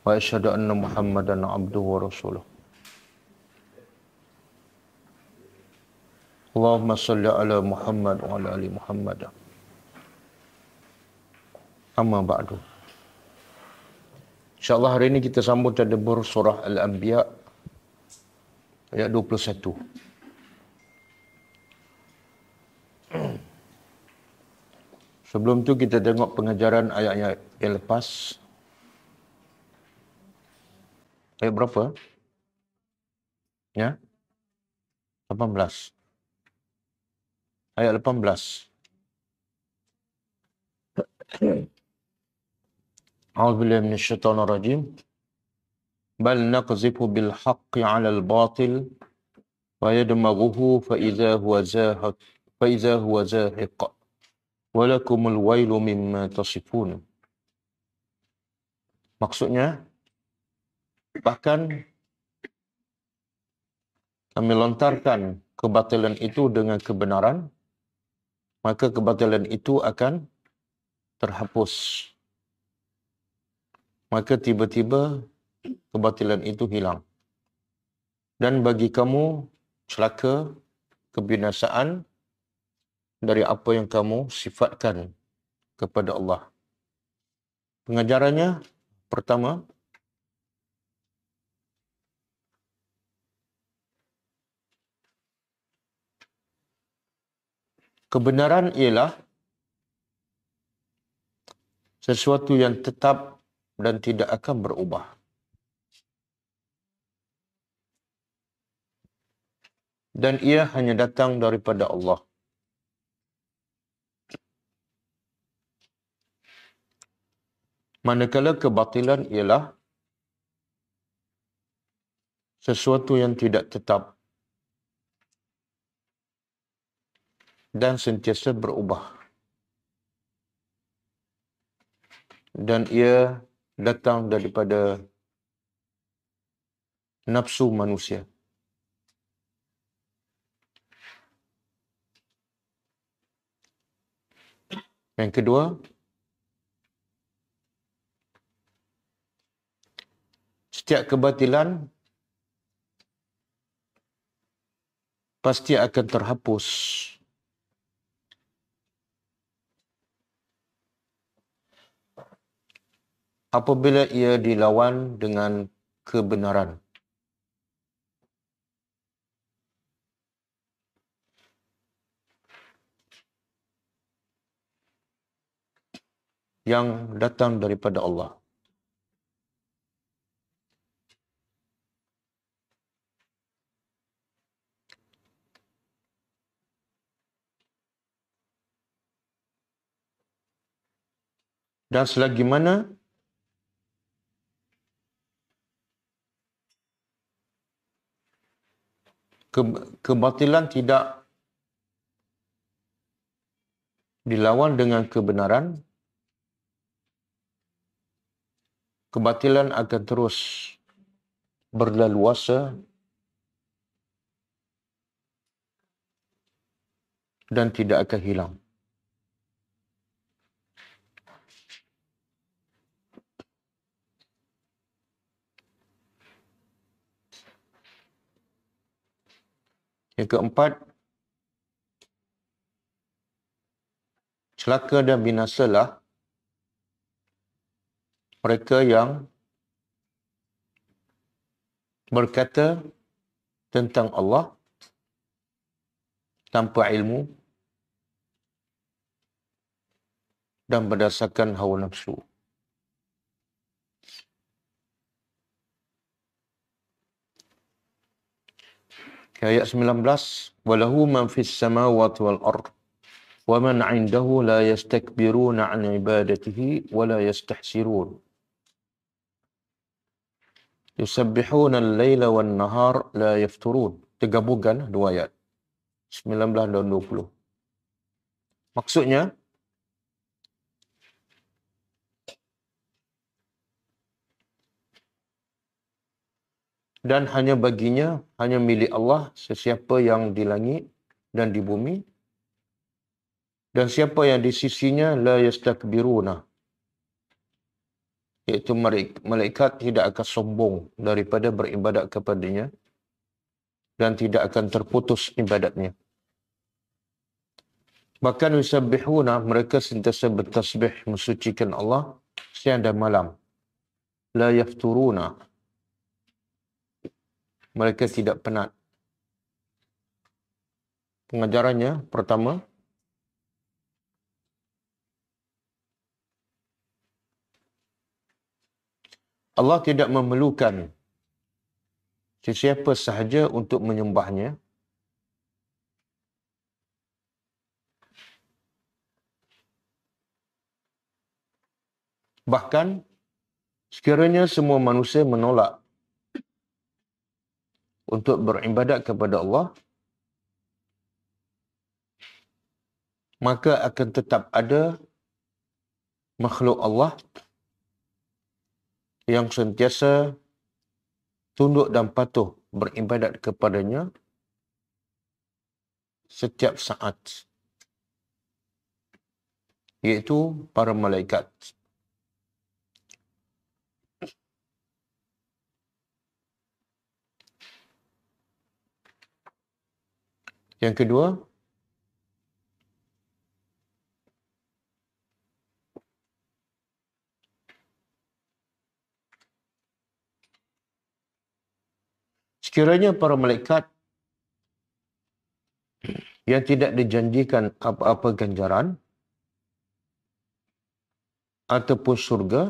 wa asyhadu anna muhammadan abduhu wa rasuluh Allahumma salli ala muhammad wa ala ali muhammad amma ba'du insyaallah hari ini kita sambung tadabbur surah al-anbiya ayat 21 Sebelum tu kita tengok pengajaran ayat-ayat yang lepas ayat eh, berapa? Ya. 18. Ayat 18. A'udzu billahi minasyaitonir rajim. Bal naqzifu bil haqqi 'alal batil wa yadmaghuhu fa idza huwa zahiq. Fa idza huwa zahiq. Walakumul wailu mimma tasifun. Maksudnya, bahkan kami lontarkan kebatilan itu dengan kebenaran maka kebatilan itu akan terhapus maka tiba-tiba kebatilan itu hilang dan bagi kamu celaka kebinasaan dari apa yang kamu sifatkan kepada Allah pengajarannya pertama kebenaran ialah sesuatu yang tetap dan tidak akan berubah. Dan ia hanya datang daripada Allah. Manakala kebatilan ialah sesuatu yang tidak tetap dan sentiasa berubah. Dan ia datang daripada nafsu manusia. Yang kedua, setiap kebatilan pasti akan terhapus. apabila ia dilawan dengan kebenaran. yang datang daripada Allah. Dan selagi mana ke, kebatilan tidak dilawan dengan kebenaran kebatilan akan terus berleluasa dan tidak akan hilang Yang keempat, celaka dan binasalah mereka yang berkata tentang Allah tanpa ilmu dan berdasarkan hawa nafsu. ayat 19 walahu man fis samawati wal ard wa man indahu la yastakbiruna an ibadatihi wa la yastahsirun yusabbihuna al-laila wan nahar la yafturun digabungkan dua ayat 19 dan 20 maksudnya dan hanya baginya, hanya milik Allah, sesiapa yang di langit dan di bumi. Dan siapa yang di sisinya, la yastakbiruna. Iaitu malaikat tidak akan sombong daripada beribadat kepadanya. Dan tidak akan terputus ibadatnya. Bahkan yusabihuna, mereka sentiasa bertasbih, mensucikan Allah siang dan malam. La yafturuna mereka tidak penat. Pengajarannya pertama Allah tidak memerlukan sesiapa sahaja untuk menyembahnya. Bahkan sekiranya semua manusia menolak untuk beribadat kepada Allah maka akan tetap ada makhluk Allah yang sentiasa tunduk dan patuh beribadat kepadanya setiap saat iaitu para malaikat. Yang kedua, sekiranya para malaikat yang tidak dijanjikan apa-apa ganjaran ataupun surga,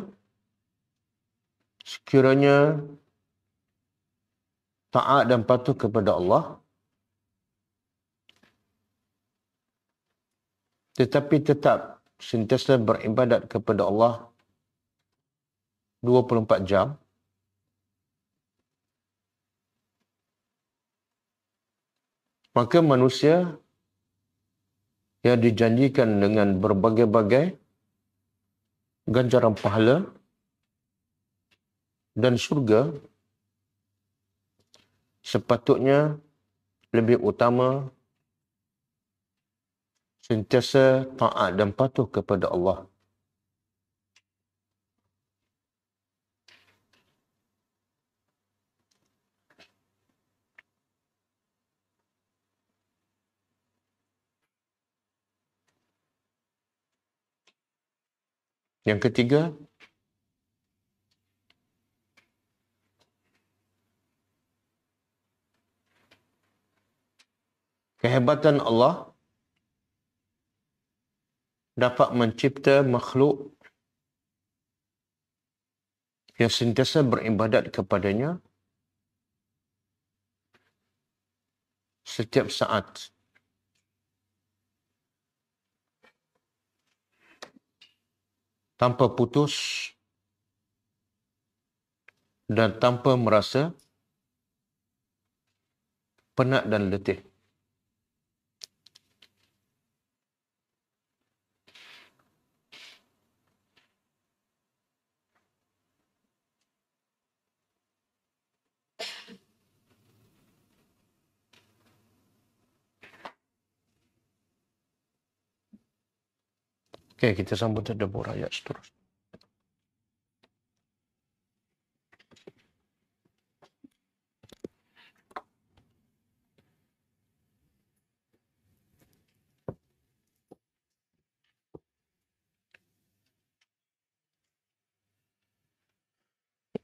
sekiranya taat dan patuh kepada Allah, tetapi tetap sentiasa beribadat kepada Allah 24 jam maka manusia yang dijanjikan dengan berbagai-bagai ganjaran pahala dan syurga sepatutnya lebih utama sentiasa taat dan patuh kepada Allah. Yang ketiga, kehebatan Allah dapat mencipta makhluk yang sentiasa beribadat kepadanya setiap saat. tanpa putus dan tanpa merasa penat dan letih Okey, kita sambung terdebur ayat seterusnya.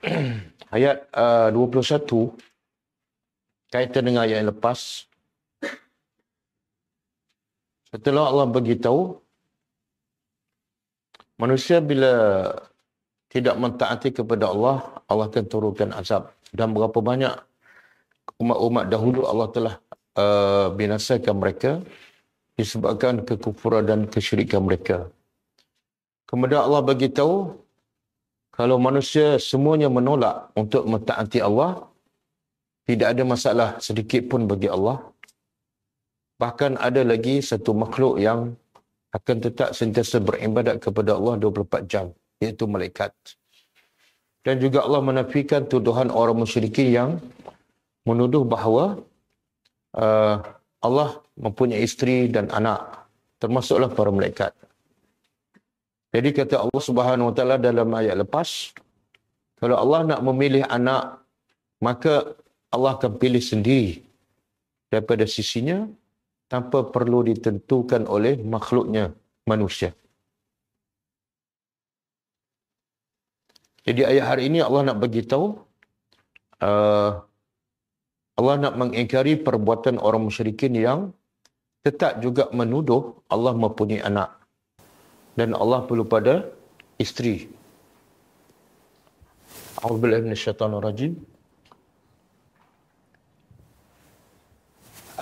ayat uh, 21 kaitan dengan ayat yang lepas setelah Allah beritahu manusia bila tidak mentaati kepada Allah, Allah akan turunkan azab. Dan berapa banyak umat-umat dahulu Allah telah uh, binasakan mereka disebabkan kekufuran dan kesyirikan mereka. Kemudian Allah bagi tahu kalau manusia semuanya menolak untuk mentaati Allah, tidak ada masalah sedikit pun bagi Allah. Bahkan ada lagi satu makhluk yang akan tetap sentiasa beribadat kepada Allah 24 jam iaitu malaikat dan juga Allah menafikan tuduhan orang musyrik yang menuduh bahawa uh, Allah mempunyai isteri dan anak termasuklah para malaikat jadi kata Allah Subhanahu Wa Taala dalam ayat lepas kalau Allah nak memilih anak maka Allah akan pilih sendiri daripada sisinya tanpa perlu ditentukan oleh makhluknya manusia. Jadi ayat hari ini Allah nak beritahu uh, Allah nak mengingkari perbuatan orang musyrikin yang tetap juga menuduh Allah mempunyai anak dan Allah perlu pada isteri. A'udzubillahi minasyaitanir rajim.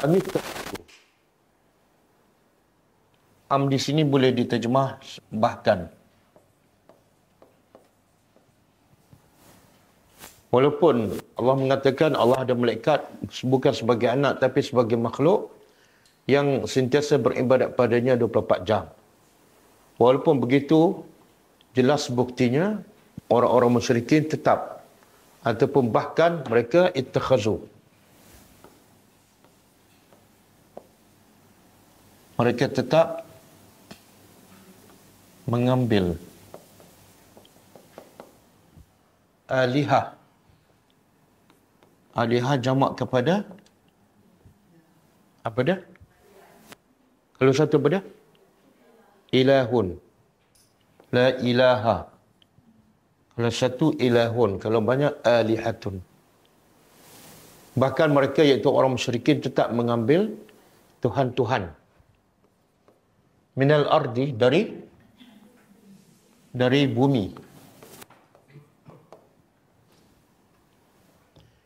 Amin am di sini boleh diterjemah bahkan. Walaupun Allah mengatakan Allah ada malaikat bukan sebagai anak tapi sebagai makhluk yang sentiasa beribadat padanya 24 jam. Walaupun begitu, jelas buktinya orang-orang musyrikin tetap ataupun bahkan mereka ittakhazu. Mereka tetap mengambil alihah alihah jamak kepada apa dia kalau satu apa dia ilahun la ilaha kalau satu ilahun kalau banyak alihatun bahkan mereka iaitu orang musyrikin tetap mengambil tuhan-tuhan minal ardi dari dari bumi.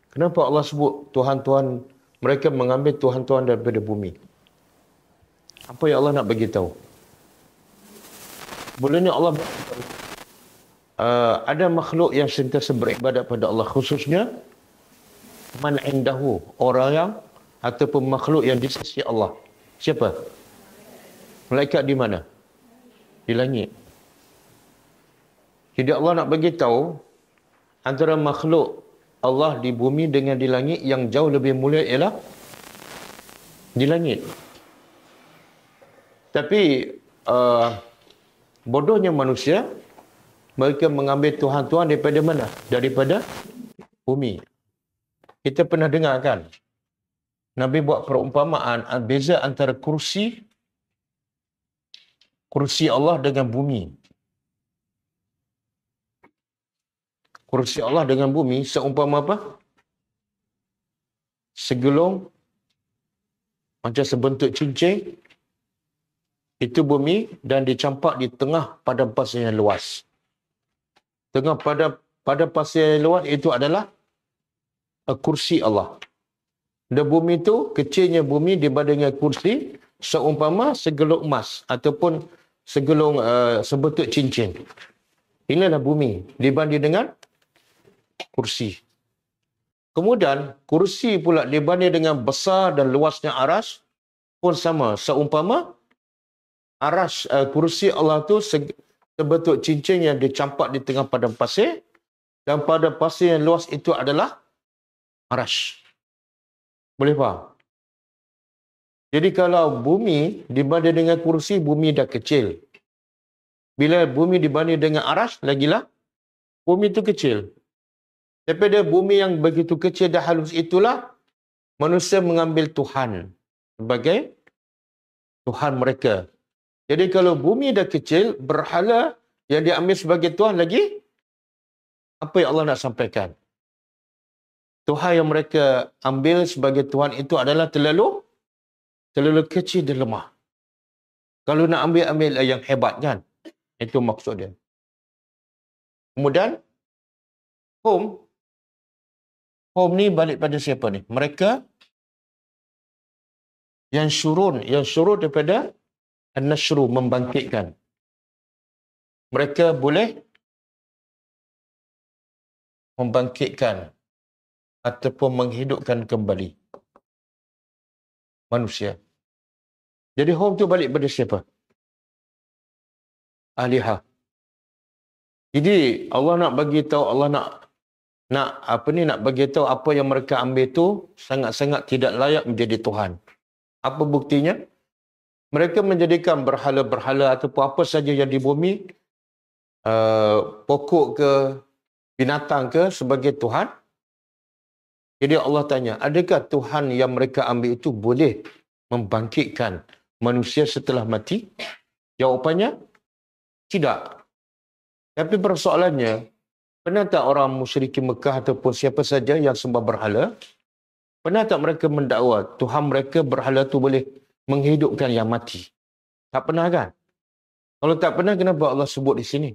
Kenapa Allah sebut tuhan-tuhan mereka mengambil tuhan-tuhan daripada bumi? Apa yang Allah nak bagi tahu? Bolehnya Allah Uh, ada makhluk yang sentiasa beribadat pada Allah khususnya man indahu orang yang ataupun makhluk yang di sisi Allah siapa malaikat di mana di langit jadi Allah nak bagi tahu antara makhluk Allah di bumi dengan di langit yang jauh lebih mulia ialah di langit. Tapi uh, bodohnya manusia mereka mengambil tuhan-tuhan daripada mana? Daripada bumi. Kita pernah dengar kan? Nabi buat perumpamaan beza antara kursi kursi Allah dengan bumi. kursi Allah dengan bumi seumpama apa? Segelung macam sebentuk cincin itu bumi dan dicampak di tengah pada pasir yang luas. Tengah pada pada pasir yang luas itu adalah eh, kursi Allah. Dan bumi itu kecilnya bumi dibandingkan kursi seumpama segelung emas ataupun segelung uh, eh, sebentuk cincin. Inilah bumi dibanding dengan kursi. Kemudian, kursi pula dibanding dengan besar dan luasnya aras pun sama. Seumpama, aras uh, kursi Allah itu sebentuk cincin yang dicampak di tengah padang pasir dan pada pasir yang luas itu adalah aras. Boleh faham? Jadi kalau bumi dibanding dengan kursi, bumi dah kecil. Bila bumi dibanding dengan aras, lagilah bumi itu kecil. Daripada bumi yang begitu kecil dan halus itulah, manusia mengambil Tuhan sebagai Tuhan mereka. Jadi kalau bumi dah kecil, berhala yang diambil sebagai Tuhan lagi, apa yang Allah nak sampaikan? Tuhan yang mereka ambil sebagai Tuhan itu adalah terlalu terlalu kecil dan lemah. Kalau nak ambil-ambil lah yang hebat kan? Itu maksud dia. Kemudian, home home ni balik pada siapa ni? Mereka yang syurun, yang syurun daripada an-nashru membangkitkan. Mereka boleh membangkitkan ataupun menghidupkan kembali manusia. Jadi home tu balik pada siapa? Ahliha. Jadi Allah nak bagi tahu Allah nak nak apa ni nak bagi tahu apa yang mereka ambil tu sangat-sangat tidak layak menjadi tuhan. Apa buktinya? Mereka menjadikan berhala-berhala ataupun apa saja yang di bumi uh, pokok ke binatang ke sebagai tuhan. Jadi Allah tanya, adakah tuhan yang mereka ambil itu boleh membangkitkan manusia setelah mati? Jawapannya tidak. Tapi persoalannya, Pernah tak orang musyriki Mekah ataupun siapa saja yang sembah berhala? Pernah tak mereka mendakwa Tuhan mereka berhala tu boleh menghidupkan yang mati? Tak pernah kan? Kalau tak pernah, kenapa Allah sebut di sini?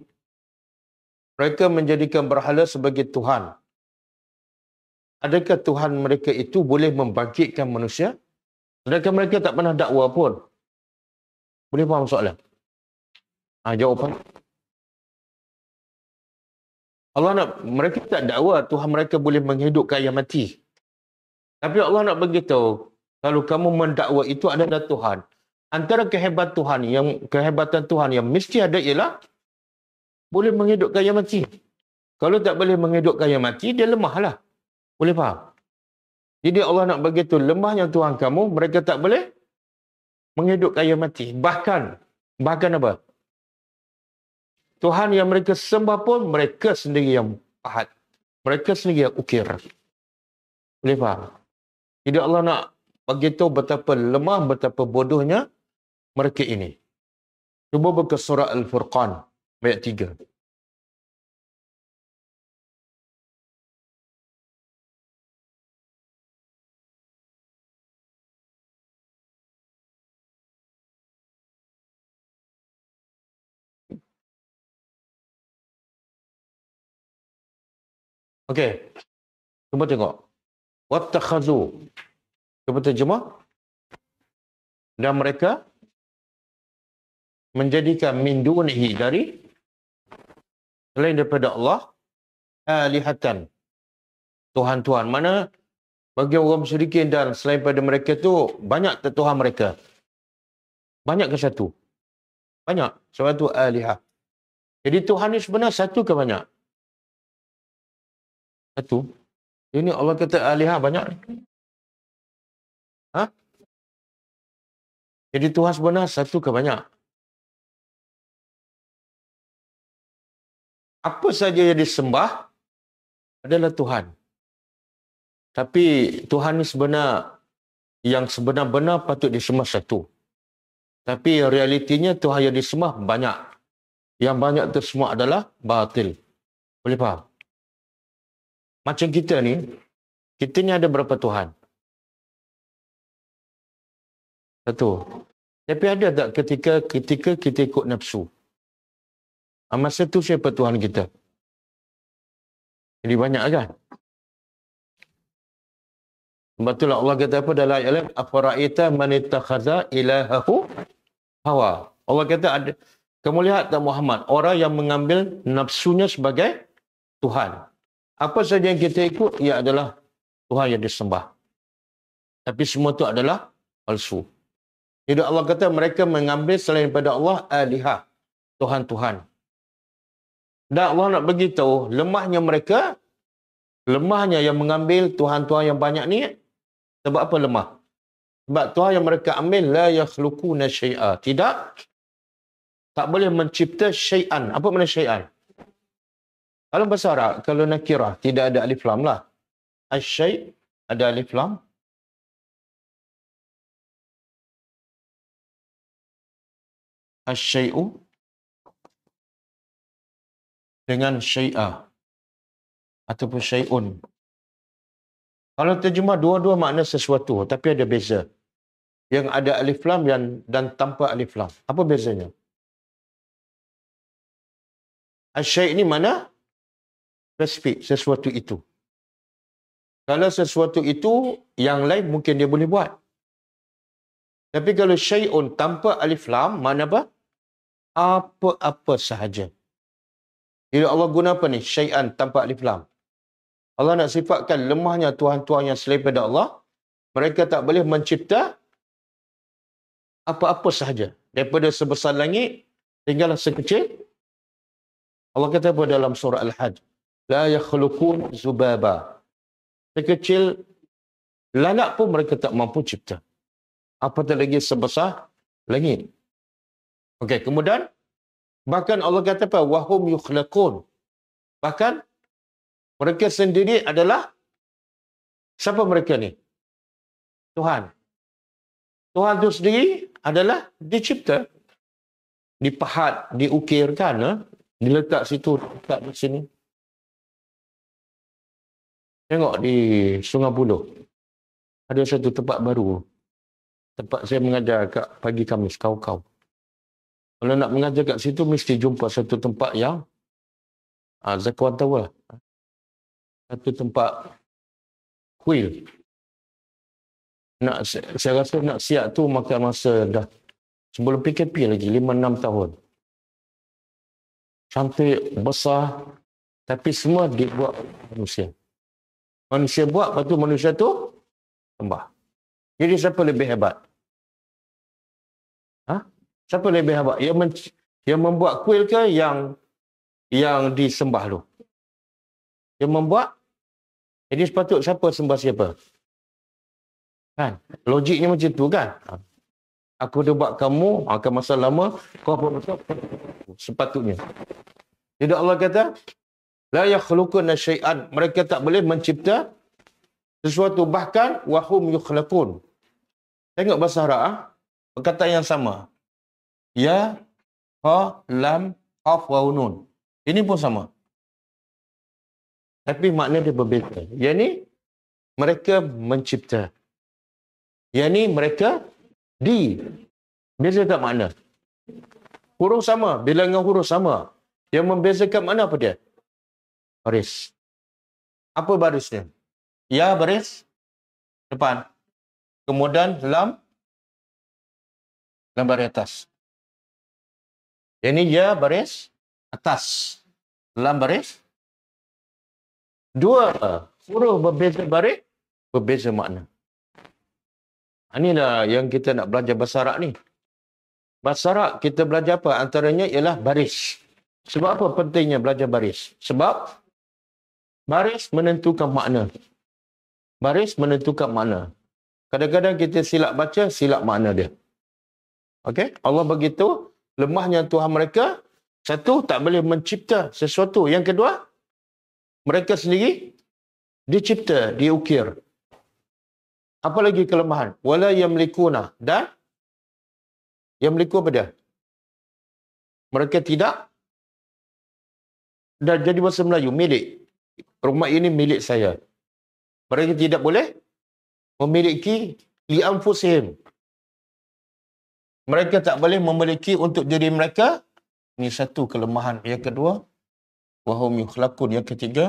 Mereka menjadikan berhala sebagai Tuhan. Adakah Tuhan mereka itu boleh membangkitkan manusia? Adakah mereka tak pernah dakwa pun. Boleh faham soalan? Ha, jawapan. Jawapan. Allah nak mereka tak dakwa Tuhan mereka boleh menghidupkan yang mati. Tapi Allah nak beritahu, kalau kamu mendakwa itu adalah Tuhan. Antara kehebat Tuhan yang kehebatan Tuhan yang mesti ada ialah boleh menghidupkan yang mati. Kalau tak boleh menghidupkan yang mati, dia lemahlah. Boleh faham? Jadi Allah nak begitu lemahnya Tuhan kamu, mereka tak boleh menghidupkan yang mati. Bahkan, bahkan apa? Tuhan yang mereka sembah pun mereka sendiri yang pahat. Mereka sendiri yang ukir. Boleh faham? Jadi Allah nak beritahu betapa lemah, betapa bodohnya mereka ini. Cuba buka surah Al-Furqan ayat 3. Okey. Cuba tengok. Wattakhazu. Cuba terjemah. Dan mereka menjadikan min dunihi dari selain daripada Allah alihatan. Tuhan-tuhan mana bagi orang musyrikin dan selain daripada mereka tu banyak tertuhan mereka. Banyak ke satu? Banyak. Sebab tu alihah. Jadi Tuhan ni sebenarnya satu ke banyak? Satu. Ini Allah kata alihah ah, banyak. Ha? Jadi Tuhan sebenar satu ke banyak? Apa saja yang disembah adalah Tuhan. Tapi Tuhan ni sebenar yang sebenar-benar patut disembah satu. Tapi realitinya Tuhan yang disembah banyak. Yang banyak tu adalah batil. Boleh faham? Macam kita ni, kita ni ada berapa Tuhan? Satu. Tapi ada tak ketika ketika kita ikut nafsu? Ah, masa tu siapa Tuhan kita? Jadi banyak kan? Sebab itulah Allah kata apa dalam ayat lain? Afara'ita manittakhaza ilahahu hawa. Allah kata ada. Kamu lihat tak Muhammad? Orang yang mengambil nafsunya sebagai Tuhan. Apa saja yang kita ikut, ia adalah Tuhan yang disembah. Tapi semua itu adalah palsu. Jadi Allah kata mereka mengambil selain daripada Allah, alihah, Tuhan-Tuhan. Dan Allah nak beritahu, lemahnya mereka, lemahnya yang mengambil Tuhan-Tuhan yang banyak ni, sebab apa lemah? Sebab Tuhan yang mereka ambil, la yakhlukuna syai'a. Tidak, tak boleh mencipta syai'an. Apa mana syai'an? Kalau bahasa Arab, kalau nakirah, tidak ada alif lam lah. Asyik ada alif lam. Asyai'u dengan syai'ah ataupun syai'un. Kalau terjemah dua-dua makna sesuatu tapi ada beza. Yang ada alif lam yang, dan tanpa alif lam. Apa bezanya? Asyai' ni mana? spesifik sesuatu itu. Kalau sesuatu itu yang lain mungkin dia boleh buat. Tapi kalau syai'un tanpa alif lam, mana apa? Apa-apa sahaja. Jadi Allah guna apa ni? Syai'an tanpa alif lam. Allah nak sifatkan lemahnya tuan-tuan yang selain pada Allah. Mereka tak boleh mencipta apa-apa sahaja. Daripada sebesar langit, tinggal sekecil. Allah kata apa dalam surah Al-Hajj? la yakhluqun zubaba. Sekecil lalat pun mereka tak mampu cipta. Apatah lagi sebesar langit. Okey, kemudian bahkan Allah kata apa? Wahum yukhlaqun. Bahkan mereka sendiri adalah siapa mereka ni? Tuhan. Tuhan itu sendiri adalah dicipta. Dipahat, diukirkan. Eh? Diletak situ, letak di sini. Tengok di Sungai Buloh. Ada satu tempat baru. Tempat saya mengajar kat pagi Kamis, kau-kau. Kalau nak mengajar kat situ, mesti jumpa satu tempat yang uh, ah, Zakuan Tawa. Lah. Satu tempat kuil. Nak, saya rasa nak siap tu makan masa dah sebelum PKP lagi, 5-6 tahun. Cantik, besar, tapi semua dibuat manusia manusia buat lepas tu manusia tu tambah jadi siapa lebih hebat ha siapa lebih hebat yang men- yang membuat kuil ke yang yang disembah tu yang membuat jadi sepatut siapa sembah siapa kan logiknya macam tu kan ha. aku dah buat kamu akan masa lama kau apa sepatutnya jadi Allah kata la yakhluquna syai'an mereka tak boleh mencipta sesuatu bahkan wahum yukhlaqun tengok bahasa arab ah perkataan yang sama ya ha lam qaf wa nun ini pun sama tapi makna dia berbeza yang mereka mencipta yang mereka di beza tak makna huruf sama bilangan huruf sama yang membezakan mana apa dia baris. Apa baris dia? Ya, baris. Depan. Kemudian dalam dalam baris atas. Ini ya baris atas. Dalam baris. Dua huruf berbeza baris, berbeza makna. Inilah ha, yang kita nak belajar bahasa Arab ni. Bahasa Arab kita belajar apa? Antaranya ialah baris. Sebab apa pentingnya belajar baris? Sebab Baris menentukan makna. Baris menentukan makna. Kadang-kadang kita silap baca, silap makna dia. Okey? Allah begitu, lemahnya Tuhan mereka, satu, tak boleh mencipta sesuatu. Yang kedua, mereka sendiri dicipta, diukir. Apa lagi kelemahan? Wala yamlikuna. Dan? Yamliku apa dia? Mereka tidak dan jadi bahasa Melayu, milik rumah ini milik saya. Mereka tidak boleh memiliki liam anfusihim. Mereka tak boleh memiliki untuk diri mereka. Ini satu kelemahan. Yang kedua, wahum yukhlakun. Yang ketiga,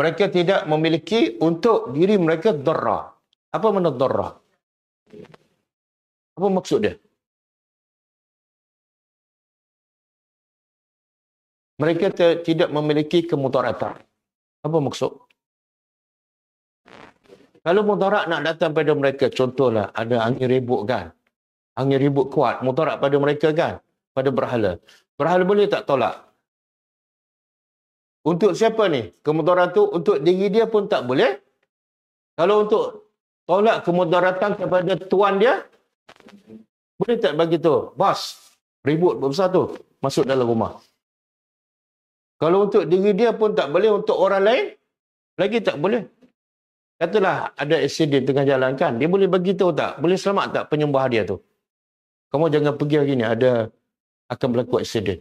mereka tidak memiliki untuk diri mereka darah. Apa makna darah? Apa maksud dia? mereka tidak memiliki kemudaratan. Apa maksud? Kalau mudarat nak datang pada mereka, contohlah ada angin ribut kan? Angin ribut kuat, mudarat pada mereka kan? Pada berhala. Berhala boleh tak tolak? Untuk siapa ni? Kemudaratan tu untuk diri dia pun tak boleh? Kalau untuk tolak kemudaratan kepada tuan dia, boleh tak bagi tu? Bos, ribut besar tu masuk dalam rumah. Kalau untuk diri dia pun tak boleh, untuk orang lain lagi tak boleh. Katalah ada accident tengah jalan kan, dia boleh bagi tahu tak? Boleh selamat tak penyembah dia tu? Kamu jangan pergi hari ni, ada akan berlaku accident.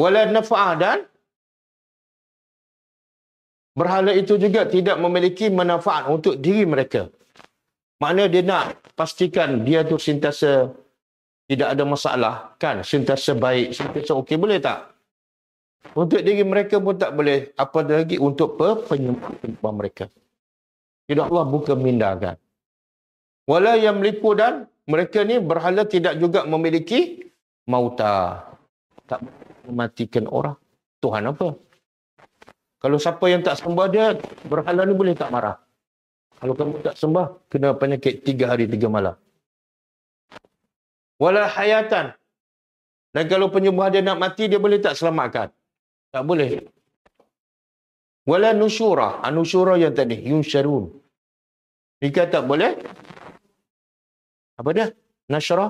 Walau nafa'ah dan berhala itu juga tidak memiliki manfaat untuk diri mereka. Maknanya dia nak pastikan dia tu sentiasa tidak ada masalah kan sentiasa baik sentiasa okey boleh tak untuk diri mereka pun tak boleh. Apa lagi untuk penyembah mereka. Jadi Allah buka minda kan. Walau yang melipu dan mereka ni berhala tidak juga memiliki mauta. Tak mematikan orang. Tuhan apa? Kalau siapa yang tak sembah dia, berhala ni boleh tak marah. Kalau kamu tak sembah, kena penyakit tiga hari, tiga malam. Walau hayatan. Dan kalau penyembah dia nak mati, dia boleh tak selamatkan. Tak boleh. Wala nusyura. Anusyura yang tadi. Yun syarun. Nikah tak boleh. Apa dia? Nasyara.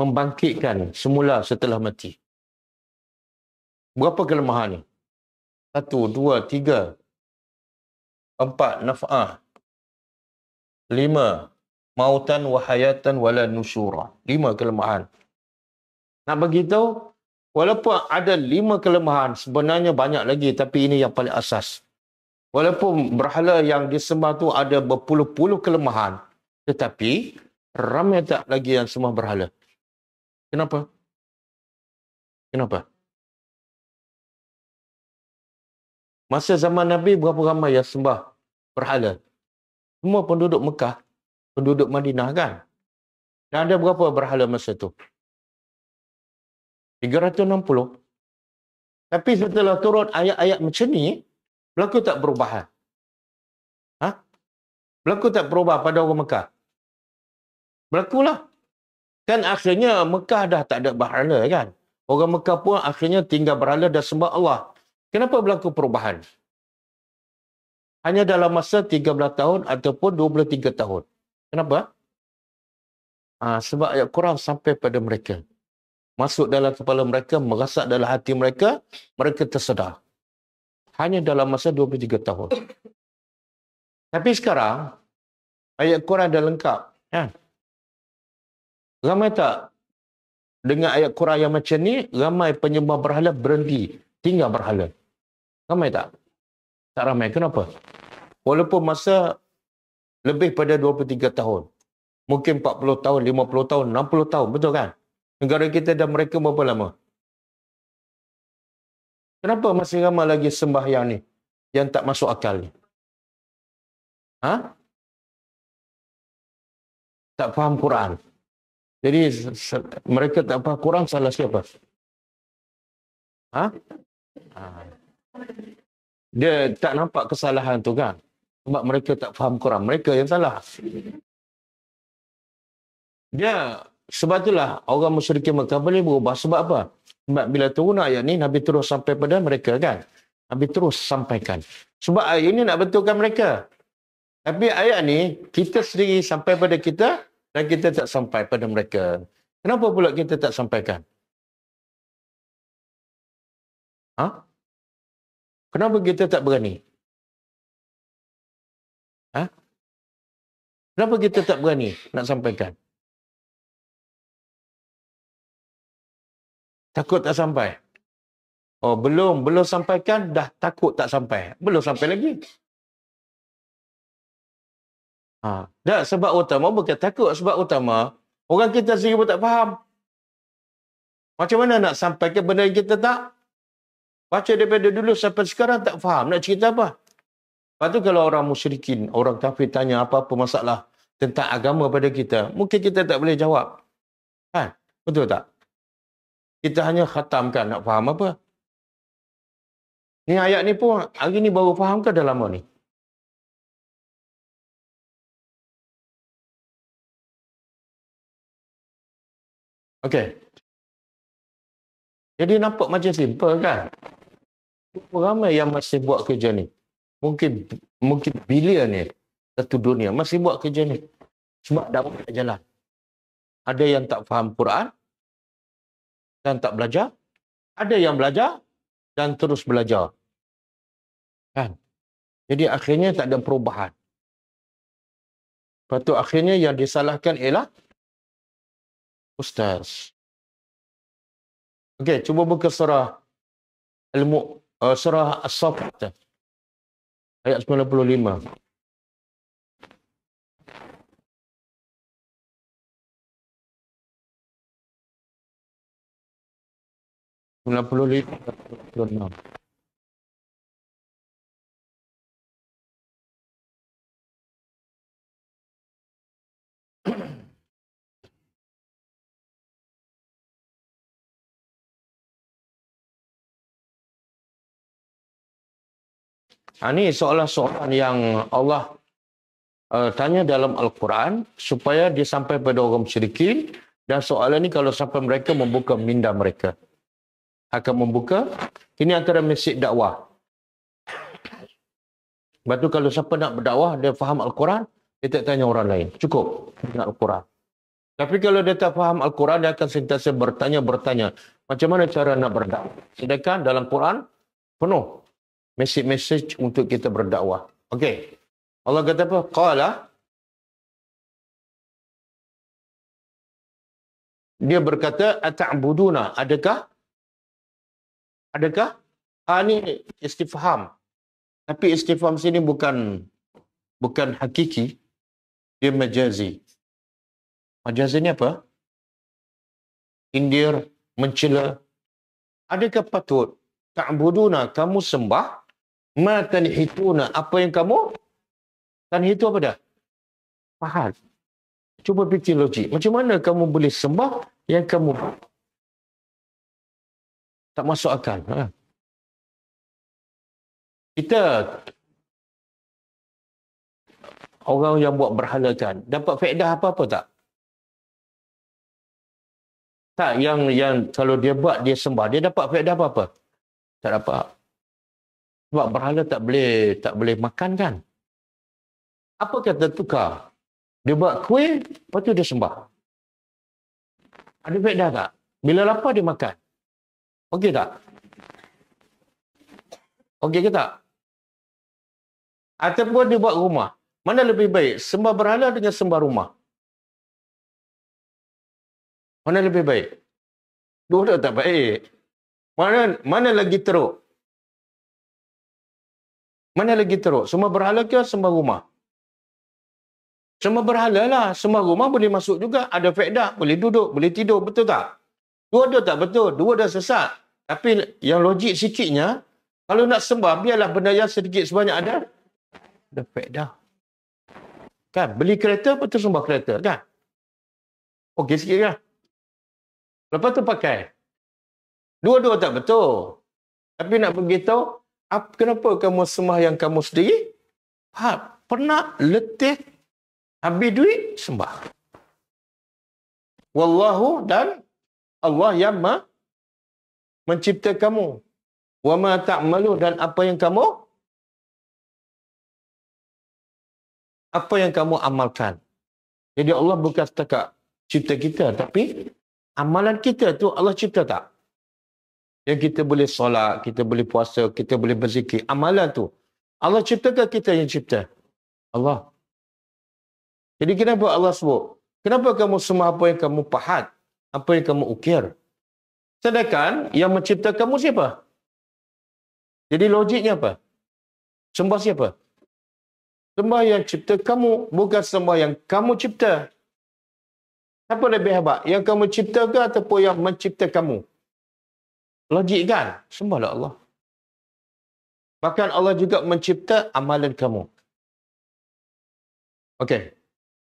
Membangkitkan semula setelah mati. Berapa kelemahan ni? Satu, dua, tiga. Empat, naf'ah. Lima, mautan wa hayatan wala nusyura. Lima kelemahan. Nak beritahu, Walaupun ada lima kelemahan, sebenarnya banyak lagi tapi ini yang paling asas. Walaupun berhala yang disembah tu ada berpuluh-puluh kelemahan, tetapi ramai tak lagi yang semua berhala. Kenapa? Kenapa? Masa zaman Nabi, berapa ramai yang sembah berhala? Semua penduduk Mekah, penduduk Madinah kan? Dan ada berapa berhala masa itu? 360. Tapi setelah turun ayat-ayat macam ni, berlaku tak perubahan? Ha? Berlaku tak perubahan pada orang Mekah? Berlakulah. Kan akhirnya Mekah dah tak ada berhala kan? Orang Mekah pun akhirnya tinggal berhala dan sembah Allah. Kenapa berlaku perubahan? Hanya dalam masa 13 tahun ataupun 23 tahun. Kenapa? Ha, sebab ayat Quran sampai pada mereka masuk dalam kepala mereka, merasak dalam hati mereka, mereka tersedar. Hanya dalam masa 23 tahun. Tapi sekarang, ayat Quran dah lengkap. Ya? Ramai tak dengan ayat Quran yang macam ni, ramai penyembah berhala berhenti, tinggal berhala. Ramai tak? Tak ramai. Kenapa? Walaupun masa lebih pada 23 tahun. Mungkin 40 tahun, 50 tahun, 60 tahun. Betul kan? negara kita dan mereka berapa lama? Kenapa masih ramai lagi sembah yang ni yang tak masuk akal ni? Ha? Tak faham Quran. Jadi mereka tak faham Quran salah siapa? Ha? ha? Dia tak nampak kesalahan tu kan? Sebab mereka tak faham Quran. Mereka yang salah. Dia sebab itulah orang musyrikin Mekah boleh berubah. Sebab apa? Sebab bila turun ayat ni, Nabi terus sampai pada mereka kan? Nabi terus sampaikan. Sebab ayat ini nak betulkan mereka. Tapi ayat ni, kita sendiri sampai pada kita dan kita tak sampai pada mereka. Kenapa pula kita tak sampaikan? Ha? Kenapa kita tak berani? Ha? Kenapa kita tak berani nak sampaikan? Takut tak sampai. Oh, belum. Belum sampaikan, dah takut tak sampai. Belum sampai lagi. Ha. Dah, sebab utama. Bukan takut sebab utama. Orang kita sendiri pun tak faham. Macam mana nak sampaikan benda yang kita tak? Baca daripada dulu sampai sekarang tak faham. Nak cerita apa? Lepas tu kalau orang musyrikin, orang kafir tanya apa-apa masalah tentang agama pada kita, mungkin kita tak boleh jawab. Kan? Betul tak? kita hanya khatamkan nak faham apa. Ni ayat ni pun hari ni baru faham ke dah ni? Okey. Jadi nampak macam simple kan? Berapa ramai yang masih buat kerja ni? Mungkin mungkin bilion ni satu dunia masih buat kerja ni. Cuma dapat buat jalan. Ada yang tak faham Quran, dan tak belajar. Ada yang belajar dan terus belajar. Kan? Jadi akhirnya tak ada perubahan. Lepas tu akhirnya yang disalahkan ialah Ustaz. Okey, cuba buka surah ilmu, uh, surah As-Safat. Ayat 95. Nah, ini seolah soalan yang Allah uh, tanya dalam Al-Quran supaya dia sampai pada orang syirikin dan soalan ini kalau sampai mereka membuka minda mereka akan membuka. Ini antara mesyik dakwah. Lepas tu kalau siapa nak berdakwah, dia faham Al-Quran, dia tak tanya orang lain. Cukup. Dia nak Al-Quran. Tapi kalau dia tak faham Al-Quran, dia akan sentiasa bertanya-bertanya. Macam mana cara nak berdakwah? Sedangkan dalam Quran, penuh mesej-mesej untuk kita berdakwah. Okey. Allah kata apa? Qala. Dia berkata, Ata'buduna. Adakah Adakah ha ni istifham? Tapi istifham sini bukan bukan hakiki. Dia majazi. Majazi ni apa? Indir, mencela. Adakah patut ta'buduna kamu sembah? Ma tanhituna apa yang kamu? Tanhitu apa dah? Faham. Cuba fikir logik. Macam mana kamu boleh sembah yang kamu tak masuk akal. Ha? Kita orang yang buat berhalakan dapat faedah apa-apa tak? Tak yang yang kalau dia buat dia sembah dia dapat faedah apa-apa? Tak dapat. Sebab berhala tak boleh tak boleh makan kan? Apa kata tukar? Dia buat kuih, lepas tu dia sembah. Ada faedah tak? Bila lapar dia makan. Okey tak? Okey ke tak? Ataupun dia buat rumah. Mana lebih baik? Sembah berhala dengan sembah rumah? Mana lebih baik? Dua-dua tak baik. Eh, mana mana lagi teruk? Mana lagi teruk? Sembah berhala ke sembah rumah? Sembah berhala lah. Sembah rumah boleh masuk juga. Ada fedak, boleh duduk, boleh tidur. Betul tak? Dua-dua tak betul. Dua dah sesat. Tapi yang logik sikitnya, kalau nak sembah, biarlah benda yang sedikit sebanyak ada. Dapat dah. Kan? Beli kereta, betul sembah kereta. Kan? Okey sikit kan? Lepas tu pakai. Dua-dua tak betul. Tapi nak beritahu, apa, kenapa kamu sembah yang kamu sendiri? Ha, pernah letih habis duit sembah. Wallahu dan Allah yang ma- mencipta kamu. Wa ma ta'malu dan apa yang kamu apa yang kamu amalkan. Jadi Allah bukan setakat cipta kita tapi amalan kita tu Allah cipta tak? Yang kita boleh solat, kita boleh puasa, kita boleh berzikir. Amalan tu. Allah cipta ciptakah kita yang cipta? Allah. Jadi kenapa Allah sebut? Kenapa kamu semua apa yang kamu pahat? Apa yang kamu ukir? Sedangkan yang mencipta kamu siapa? Jadi logiknya apa? Sembah siapa? Sembah yang cipta kamu bukan sembah yang kamu cipta. Siapa lebih hebat? Yang kamu cipta ke ataupun yang mencipta kamu? Logik kan? Sembahlah Allah. Bahkan Allah juga mencipta amalan kamu. Okey.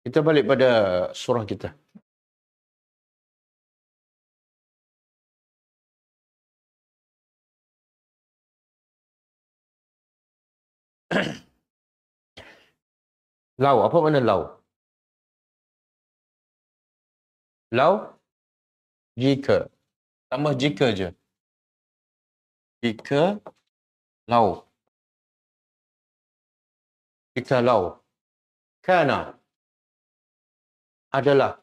Kita balik pada surah kita. Lau, apa makna lau? Lau? Jika. Tambah jika je. Jika lau. Jika lau. Kana. Adalah.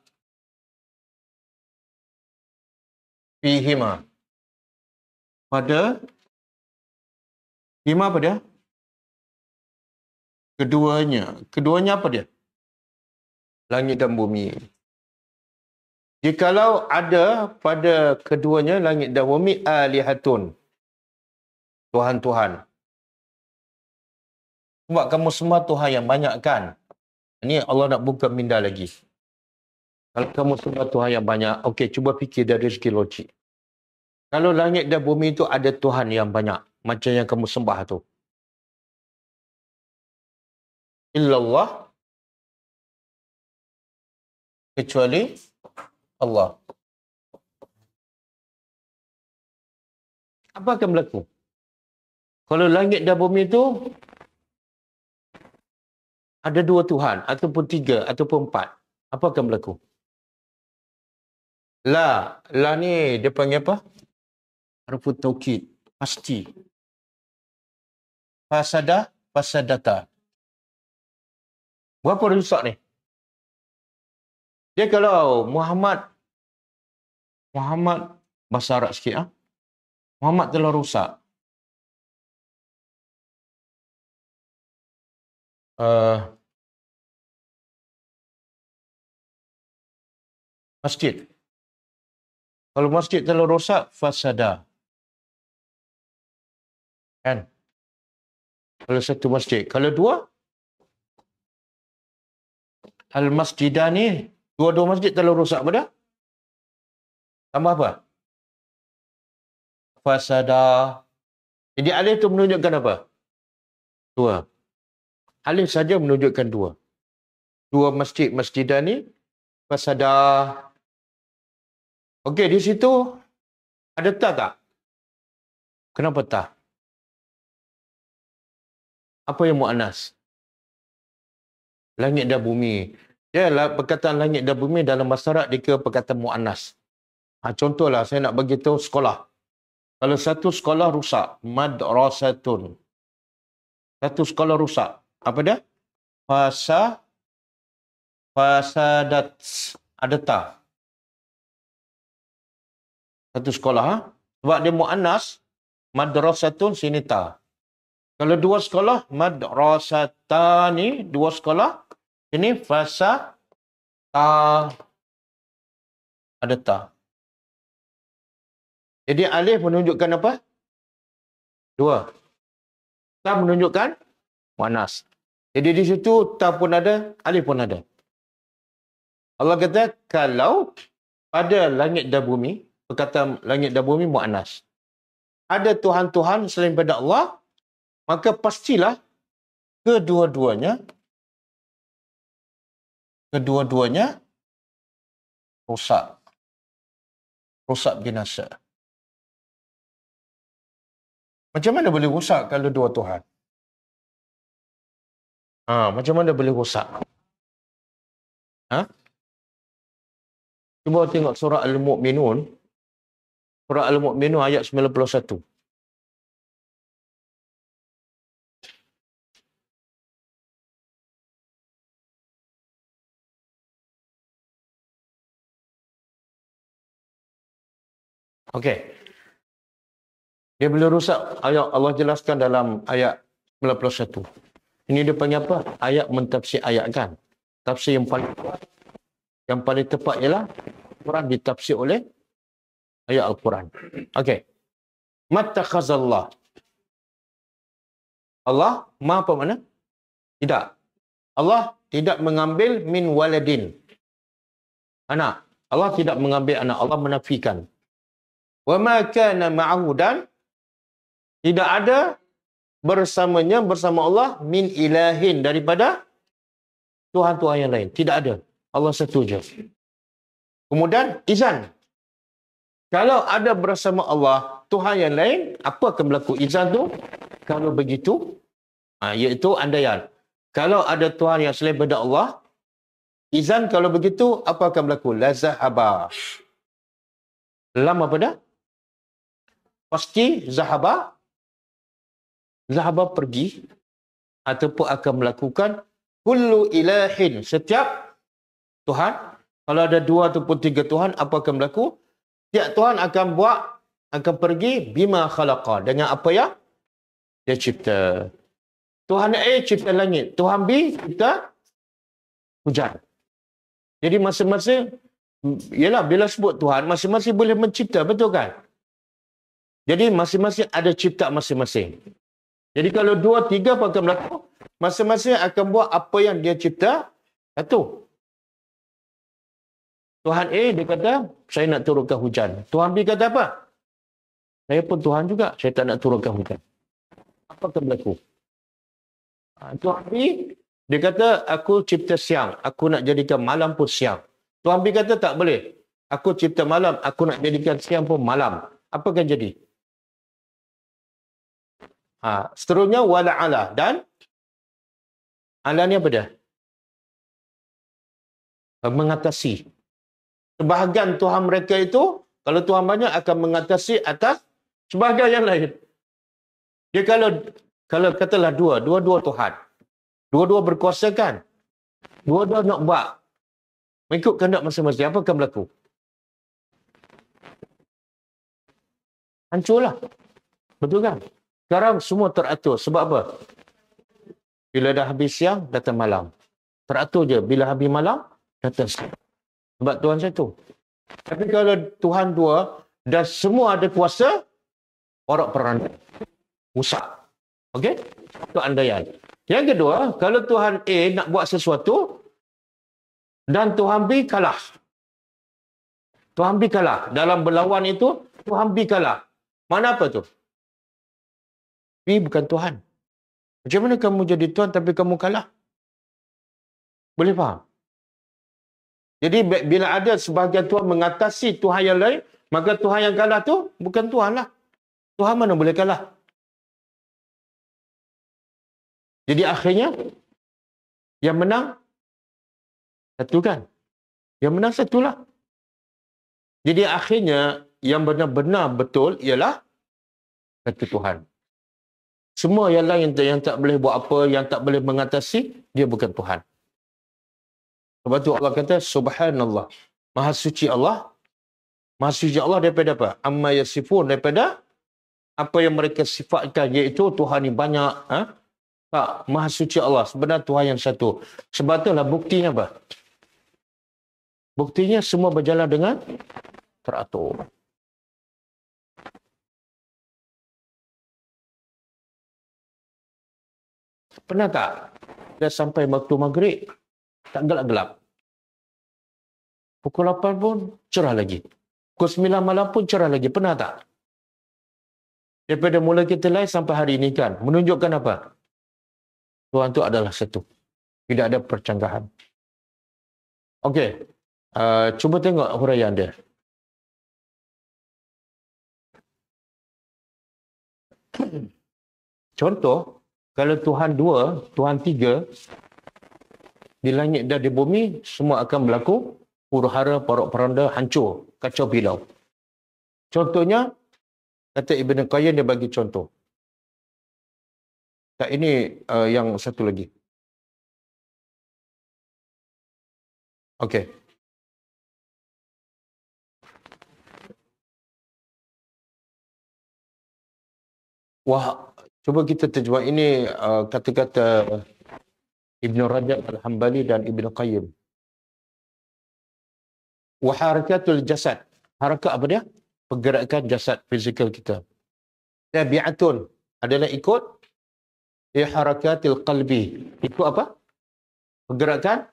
Fihima. Pada. Hima pada keduanya. Keduanya apa dia? Langit dan bumi. Jikalau ada pada keduanya langit dan bumi alihatun. Tuhan-Tuhan. Sebab kamu semua Tuhan yang banyak kan. Ini Allah nak buka minda lagi. Kalau kamu semua Tuhan yang banyak, okey cuba fikir dari segi logik. Kalau langit dan bumi itu ada Tuhan yang banyak, macam yang kamu sembah tu. illallah kecuali Allah. Apa akan berlaku? Kalau langit dan bumi itu ada dua Tuhan ataupun tiga ataupun empat. Apa akan berlaku? La. La ni dia panggil apa? Harfut Tauqid. Pasti. Pasada, Fasadata. Berapa rusak ni? Dia kalau Muhammad Muhammad bahasa Arab sikit Ha? Muhammad telah rusak. Uh, masjid. Kalau masjid telah rusak, fasada. Kan? Kalau satu masjid. Kalau dua, Al masjidah ni dua-dua masjid telah rusak pada tambah apa fasada jadi alif tu menunjukkan apa dua alif saja menunjukkan dua dua masjid masjidah ni fasada okey di situ ada tak tak kenapa tak apa yang muannas langit dan bumi. Ya, perkataan langit dan bumi dalam masyarakat dia kira perkataan mu'anas. Ha, contohlah, saya nak beritahu sekolah. Kalau satu sekolah rusak, madrasatun. Satu sekolah rusak. Apa dia? Fasa, fasadat adata. Satu sekolah. Ha? Sebab dia mu'anas, madrasatun sinita. Kalau dua sekolah, madrasatani, dua sekolah, ini fasa ta ada ta. Jadi alif menunjukkan apa? Dua. Ta menunjukkan manas. Jadi di situ ta pun ada, alif pun ada. Allah kata kalau pada langit dan bumi, perkataan langit dan bumi mu'anas. Ada Tuhan-Tuhan selain pada Allah, maka pastilah kedua-duanya kedua-duanya rosak. Rosak binasa. Macam mana boleh rosak kalau dua Tuhan? Ha, macam mana boleh rosak? Ha? Cuba tengok surah Al-Mu'minun. Surah Al-Mu'minun ayat 91. Okey. Dia boleh rusak ayat Allah jelaskan dalam ayat 91. Ini dia panggil apa? Ayat mentafsir ayat kan? Tafsir yang paling yang paling tepat ialah Quran ditafsir oleh ayat Al-Quran. Okey. mata Mattakhazallah. Allah ma apa mana? Tidak. Allah tidak mengambil min waladin. Anak. Allah tidak mengambil anak. Allah menafikan wa ma kana ma'ahu dan tidak ada bersamanya bersama Allah min ilahin daripada tuhan-tuhan yang lain tidak ada Allah satu je kemudian izan kalau ada bersama Allah tuhan yang lain apa akan berlaku izan tu kalau begitu ha, iaitu andaian kalau ada tuhan yang selain daripada Allah izan kalau begitu apa akan berlaku lazahaba lama pada Pasti Zahaba Zahaba pergi ataupun akan melakukan kullu ilahin setiap Tuhan kalau ada dua ataupun tiga Tuhan apa akan berlaku setiap Tuhan akan buat akan pergi bima khalaqa dengan apa yang dia cipta Tuhan A cipta langit Tuhan B cipta hujan jadi masa-masa, Yelah, bila sebut Tuhan, masa-masa boleh mencipta, betul kan? Jadi masing-masing ada cipta masing-masing. Jadi kalau dua, tiga pun akan berlaku. Masing-masing akan buat apa yang dia cipta. Satu. Tuhan A, dia kata, saya nak turunkan hujan. Tuhan B kata apa? Saya pun Tuhan juga. Saya tak nak turunkan hujan. Apa akan berlaku? Ha, Tuhan B, dia kata, aku cipta siang. Aku nak jadikan malam pun siang. Tuhan B kata, tak boleh. Aku cipta malam. Aku nak jadikan siang pun malam. Apa akan jadi? Ha, seterusnya wala ala dan ala ni apa dia? Mengatasi. Sebahagian Tuhan mereka itu, kalau Tuhan banyak akan mengatasi atas sebahagian yang lain. Dia kalau kalau katalah dua, dua-dua Tuhan. Dua-dua berkuasa kan? Dua-dua nak buat. Mengikut kehendak masa-masa apa akan berlaku? Hancurlah. Betul kan? Sekarang semua teratur. Sebab apa? Bila dah habis siang, datang malam. Teratur je. Bila habis malam, datang siang. Sebab Tuhan satu. Tapi kalau Tuhan dua, dan semua ada kuasa, orang peranda. Usah. Okey? Itu andaian. Yang kedua, kalau Tuhan A nak buat sesuatu, dan Tuhan B kalah. Tuhan B kalah. Dalam berlawan itu, Tuhan B kalah. Mana apa tu? B bukan Tuhan. Macam mana kamu jadi Tuhan tapi kamu kalah? Boleh faham? Jadi bila ada sebahagian Tuhan mengatasi Tuhan yang lain, maka Tuhan yang kalah tu bukan Tuhan lah. Tuhan mana boleh kalah? Jadi akhirnya, yang menang, satu kan? Yang menang satulah. Jadi akhirnya, yang benar-benar betul ialah satu Tuhan. Semua yang lain yang tak, yang tak boleh buat apa, yang tak boleh mengatasi, dia bukan Tuhan. Sebab tu Allah kata, Subhanallah. Maha suci Allah. Maha suci Allah daripada apa? Amma yasifun daripada apa yang mereka sifatkan iaitu Tuhan yang banyak. Ha? Tak, Maha suci Allah. Sebenarnya Tuhan yang satu. Sebab itulah buktinya apa? Buktinya semua berjalan dengan teratur. Pernah tak dah sampai waktu maghrib, tak gelap-gelap. Pukul 8 pun cerah lagi. Pukul 9 malam pun cerah lagi. Pernah tak? Daripada mula kita live sampai hari ini kan. Menunjukkan apa? Tuhan itu adalah satu. Tidak ada percanggahan. Okey. Uh, cuba tengok huraian dia. Contoh kalau Tuhan dua, Tuhan tiga, di langit dan di bumi, semua akan berlaku. Uruhara, parok peronda, hancur, kacau bilau. Contohnya, kata Ibn Qayyim dia bagi contoh. Tak ini uh, yang satu lagi. Okey. Wah, Cuba kita terjemah ini uh, kata-kata Ibn Rajab Al-Hambali dan Ibn Qayyim. Waharakatul jasad. Harakat apa dia? Pergerakan jasad fizikal kita. Tabiatun adalah ikut iharakatil qalbi. Ikut apa? Pergerakan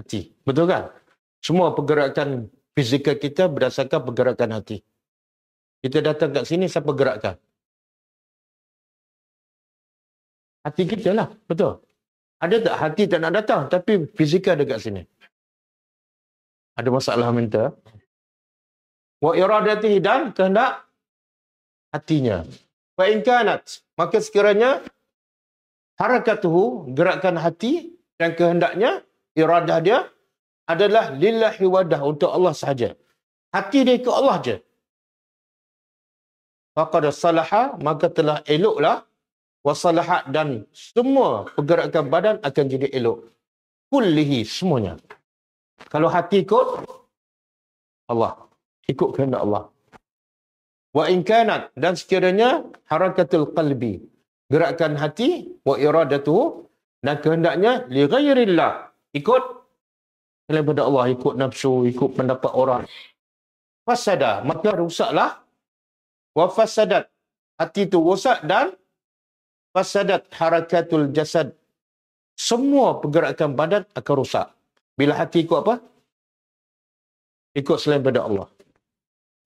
hati. Betul kan? Semua pergerakan fizikal kita berdasarkan pergerakan hati. Kita datang kat sini, siapa gerakkan? Hati kita lah. Betul. Ada tak hati tak nak datang. Tapi fizikal ada sini. Ada masalah minta. Wa iradatihi dan kehendak hatinya. Wa inkanat. Maka sekiranya harakatuhu gerakan hati dan kehendaknya iradah dia adalah lillahi wadah untuk Allah sahaja. Hati dia ke Allah je. Faqad salaha maka telah eloklah wasalahat dan semua pergerakan badan akan jadi elok. Kullihi semuanya. Kalau hati ikut, Allah. Ikut kehendak Allah. Wa inkanat dan sekiranya harakatul qalbi. Gerakan hati wa iradatu dan kehendaknya li ghairillah. Ikut selain pada Allah, ikut nafsu, ikut pendapat orang. Fasada, maka rusaklah. Wa fasadat. Hati itu rusak dan fasadat harakatul jasad semua pergerakan badan akan rosak bila hati ikut apa ikut selain pada Allah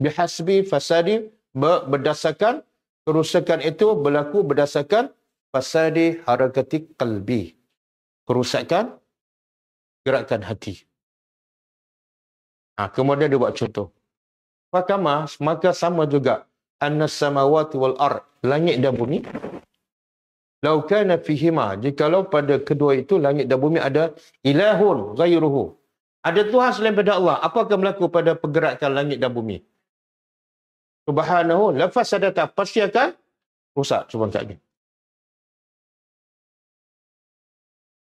bihasbi fasadi berdasarkan kerusakan itu berlaku berdasarkan fasadi harakati qalbi kerusakan gerakan hati ha, kemudian dia buat contoh fakama maka sama juga anas samawati wal ar langit dan bumi Lau kana fihima. Jikalau pada kedua itu langit dan bumi ada ilahun zairuhu. Ada Tuhan selain pada Allah. Apa akan berlaku pada pergerakan langit dan bumi? Subhanahu lafaz sadata pasti akan rusak. Cuba kat ni.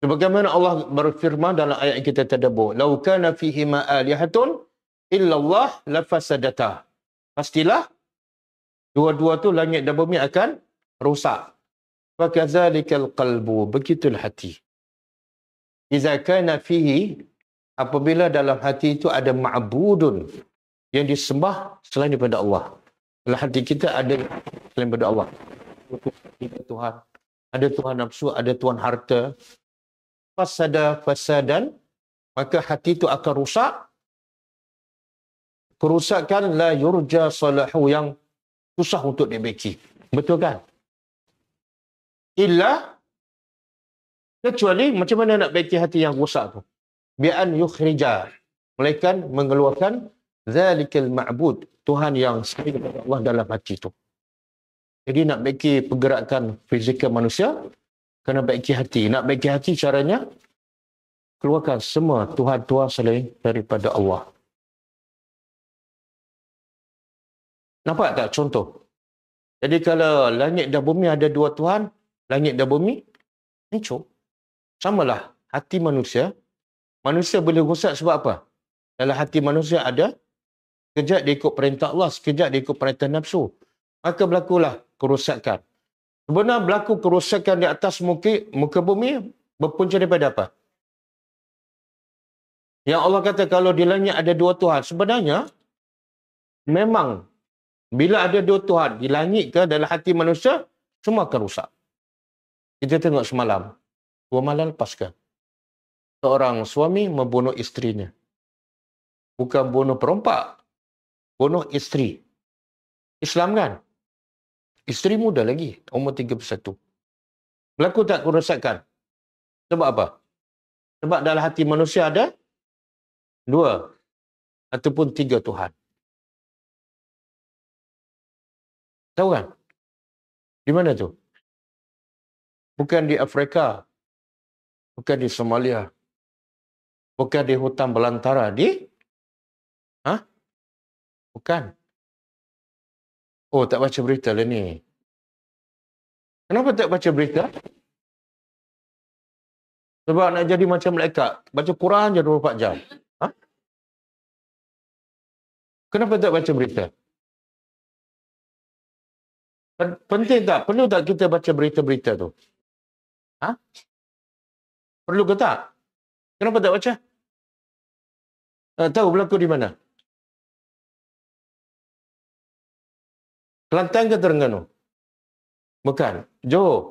Sebagaimana Allah berfirman dalam ayat yang kita tadabur. Lau kana fihima alihatun illallah lafaz sadata. Pastilah dua-dua tu langit dan bumi akan rusak. Fakadhalikal qalbu. Begitulah hati. Iza kana fihi. Apabila dalam hati itu ada ma'budun. Yang disembah selain daripada Allah. Dalam hati kita ada selain daripada Allah. Tuhan. Ada Tuhan nafsu, ada Tuhan harta. Fasada fasadan. Maka hati itu akan rusak. Kerusakan la yurja salahu yang susah untuk dibeki. Betul kan? illa kecuali macam mana nak baiki hati yang rosak tu bi'an yukhrija melainkan mengeluarkan zalikal ma'bud Tuhan yang sering kepada Allah dalam hati tu jadi nak baiki pergerakan fizikal manusia kena baiki hati nak baiki hati caranya keluarkan semua Tuhan-Tuhan selain daripada Allah nampak tak contoh jadi kalau langit dan bumi ada dua Tuhan langit dan bumi hancur. lah hati manusia. Manusia boleh rosak sebab apa? Dalam hati manusia ada sekejap dia ikut perintah Allah, sekejap dia ikut perintah nafsu. Maka berlakulah kerosakan. Sebenarnya berlaku kerosakan di atas muka, muka bumi berpunca daripada apa? Yang Allah kata kalau di langit ada dua Tuhan. Sebenarnya memang bila ada dua Tuhan di langit ke dalam hati manusia, semua akan rosak. Kita tengok semalam, dua malam lepas kan, seorang suami membunuh isterinya. Bukan bunuh perompak, bunuh isteri. Islam kan? Isteri muda lagi, umur 31. Berlaku tak kerusakan? Sebab apa? Sebab dalam hati manusia ada dua ataupun tiga Tuhan. Tahu kan? Di mana tu? bukan di Afrika, bukan di Somalia, bukan di hutan belantara, di? Hah? Bukan. Oh, tak baca berita lah ni. Kenapa tak baca berita? Sebab nak jadi macam malaikat. Baca Quran je 24 jam. Ha? Kenapa tak baca berita? Penting tak? Perlu tak kita baca berita-berita tu? Ha? Perlu ke tak? Kenapa tak baca? Uh, tahu berlaku di mana? Kelantan ke Terengganu? Bukan. Johor.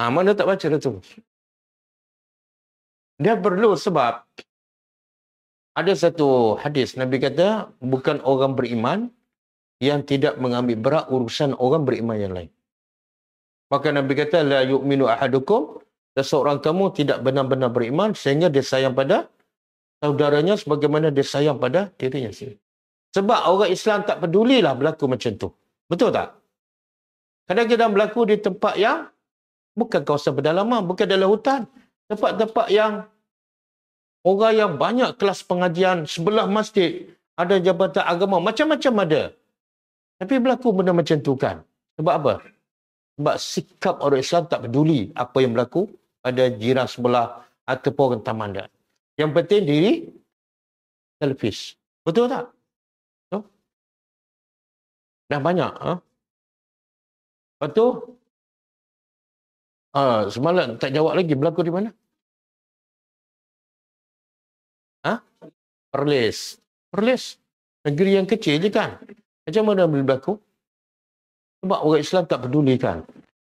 Ha, mana tak baca dah tu? Dia perlu sebab ada satu hadis Nabi kata bukan orang beriman yang tidak mengambil berat urusan orang beriman yang lain. Maka Nabi kata, La yu'minu ahadukum. Seseorang kamu tidak benar-benar beriman sehingga dia sayang pada saudaranya sebagaimana dia sayang pada dirinya sendiri. Sebab orang Islam tak pedulilah berlaku macam tu. Betul tak? Kadang-kadang berlaku di tempat yang bukan kawasan pedalaman, bukan dalam hutan. Tempat-tempat yang orang yang banyak kelas pengajian sebelah masjid, ada jabatan agama, macam-macam ada. Tapi berlaku benda macam tu kan? Sebab apa? sebab sikap orang Islam tak peduli apa yang berlaku pada jiran sebelah ataupun tamandan. Yang penting diri selfish. Betul tak? So, dah banyak. Ha? Lepas tu, ha, semalam tak jawab lagi berlaku di mana? Ha? Perlis. Perlis. Negeri yang kecil je kan? Macam mana boleh berlaku? Sebab orang Islam tak peduli kan?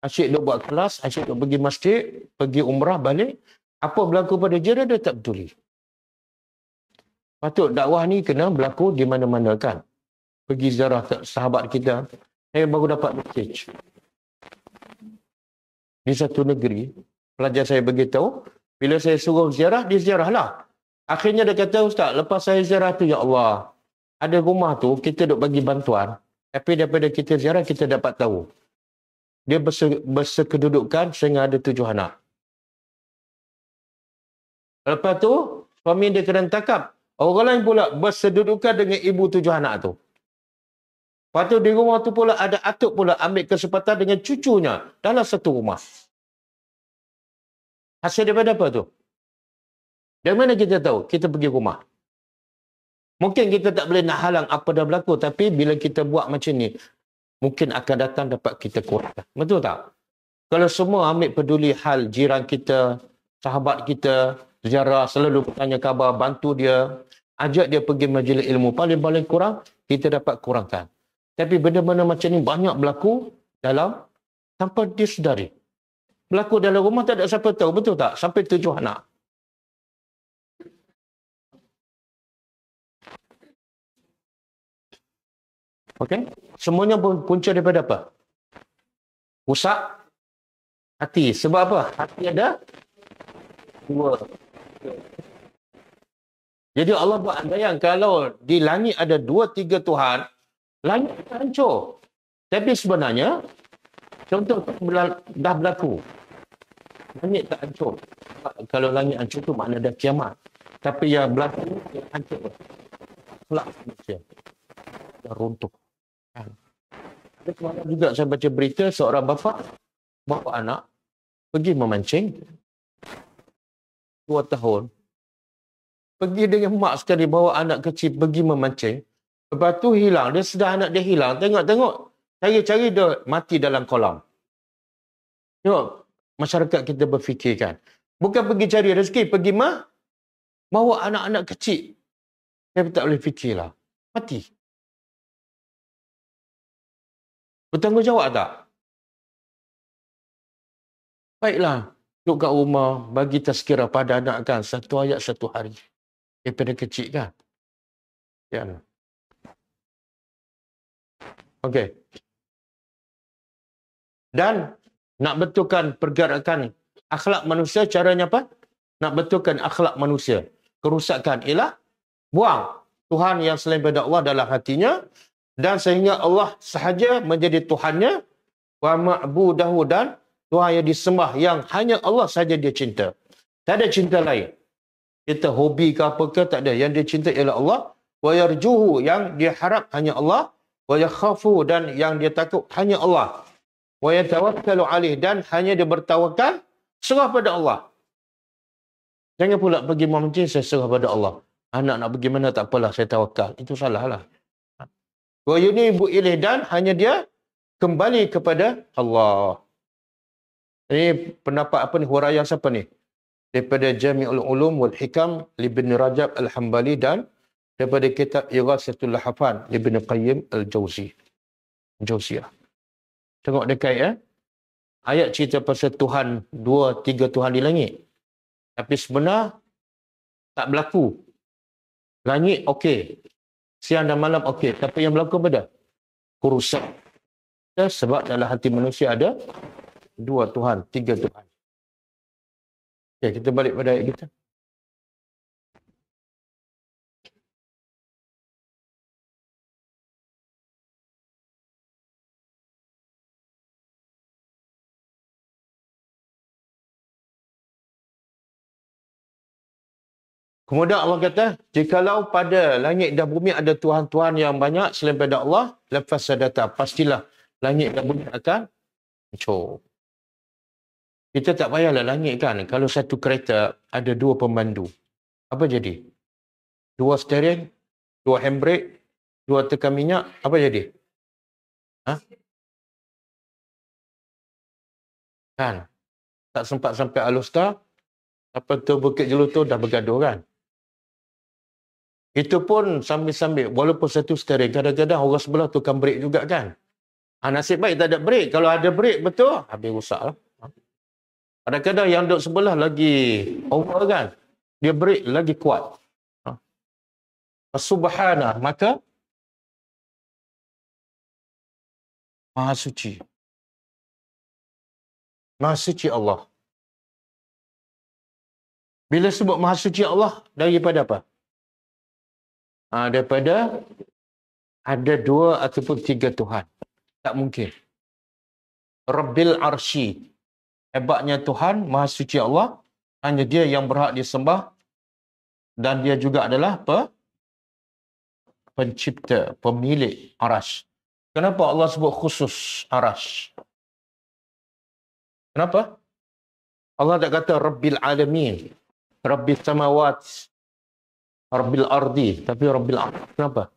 Asyik dia buat kelas, asyik dia pergi masjid, pergi umrah balik. Apa berlaku pada jiran dia tak peduli. Patut dakwah ni kena berlaku di mana-mana kan. Pergi ziarah sahabat kita. Saya baru dapat message. Di satu negeri, pelajar saya beritahu, bila saya suruh ziarah, dia lah, Akhirnya dia kata, Ustaz, lepas saya ziarah tu, Ya Allah, ada rumah tu, kita duk bagi bantuan, tapi daripada kita ziarah, kita dapat tahu. Dia berse, bersekedudukan sehingga ada tujuh anak. Lepas tu, suami dia kena tangkap. Orang lain pula bersedudukan dengan ibu tujuh anak tu. Lepas tu, di rumah tu pula ada atuk pula ambil kesempatan dengan cucunya dalam satu rumah. Hasil daripada apa tu? Dari mana kita tahu? Kita pergi rumah. Mungkin kita tak boleh nak halang apa dah berlaku. Tapi bila kita buat macam ni, mungkin akan datang dapat kita kurangkan. Betul tak? Kalau semua ambil peduli hal jiran kita, sahabat kita, ziarah, selalu bertanya khabar, bantu dia, ajak dia pergi majlis ilmu. Paling-paling kurang, kita dapat kurangkan. Tapi benda-benda macam ni banyak berlaku dalam tanpa disedari. Berlaku dalam rumah tak ada siapa tahu. Betul tak? Sampai tujuh anak. Okey? Semuanya punca daripada apa? Rusak hati. Sebab apa? Hati ada dua. Jadi Allah buat anda yang kalau di langit ada dua tiga Tuhan, langit akan hancur. Tapi sebenarnya, contoh dah berlaku. Langit tak hancur. Kalau langit hancur tu makna dah kiamat. Tapi yang berlaku, yang hancur. Pelak manusia. Dah runtuh kan. Ada kemarin juga saya baca berita seorang bapa bawa anak pergi memancing dua tahun pergi dengan mak sekali bawa anak kecil pergi memancing lepas tu hilang dia sedar anak dia hilang tengok tengok cari-cari dia mati dalam kolam tengok masyarakat kita berfikirkan bukan pergi cari rezeki pergi mah bawa anak-anak kecil saya tak boleh fikirlah mati Bertanggungjawab tak? Baiklah. Duduk kat rumah, bagi tazkira pada anak kan. Satu ayat satu hari. Daripada kecil kan. Ya. Okey. Dan nak betulkan pergerakan akhlak manusia caranya apa? Nak betulkan akhlak manusia. Kerusakan ialah buang. Tuhan yang selain berdakwah Allah dalam hatinya dan sehingga Allah sahaja menjadi Tuhannya wa ma'budahu dan Tuhan yang disembah yang hanya Allah sahaja dia cinta. Tak ada cinta lain. Kita hobi ke apa ke tak ada. Yang dia cinta ialah Allah. Wa yarjuhu yang dia harap hanya Allah. Wa yakhafu dan yang dia takut hanya Allah. Wa yatawakkalu alih dan hanya dia bertawakal serah pada Allah. Jangan pula pergi memancing saya serah pada Allah. Anak nak pergi mana tak apalah saya tawakal. Itu salah lah wa yunibu ilaih dan hanya dia kembali kepada Allah. Ini pendapat apa ni? Huraya siapa ni? Daripada Jami'ul Ulum wal Hikam ibnu Rajab Al-Hambali dan daripada kitab Irasatul hafan, ibnu Qayyim al jauzi. Jawziyah. Tengok dekat eh. Ayat cerita pasal Tuhan, dua, tiga Tuhan di langit. Tapi sebenar tak berlaku. Langit okey siang dan malam okey tapi yang berlaku pada kerusak ya, sebab dalam hati manusia ada dua Tuhan, tiga Tuhan. Okay, kita balik pada ayat kita. Kemudian Allah kata, jikalau pada langit dan bumi ada Tuhan-Tuhan yang banyak selain pada Allah, lepas sadata, pastilah langit dan bumi akan hancur. Kita tak payahlah langit kan. Kalau satu kereta ada dua pemandu. Apa jadi? Dua steering, dua handbrake, dua tekan minyak. Apa jadi? Ha? Kan? Tak sempat sampai alustar. Apa tu bukit jelutu dah bergaduh kan? Itu pun sambil-sambil. Walaupun satu steering. Kadang-kadang orang sebelah tu kan break juga kan. Ha, nasib baik tak ada break. Kalau ada break betul. Habis rusak lah. Kadang-kadang yang duduk sebelah lagi over kan. Dia break lagi kuat. Ha. Ah. Subhanah. Maka. Maha suci. Maha suci Allah. Bila sebut maha suci Allah. Daripada apa? uh, daripada ada dua ataupun tiga Tuhan. Tak mungkin. Rabbil Arshi. Hebatnya Tuhan, Maha Suci Allah. Hanya dia yang berhak disembah. Dan dia juga adalah pe pencipta, pemilik Arash. Kenapa Allah sebut khusus Arash? Kenapa? Allah tak kata Rabbil Alamin. Rabbil Samawat. Rabbil Ardi. Tapi Rabbil Ardi kenapa?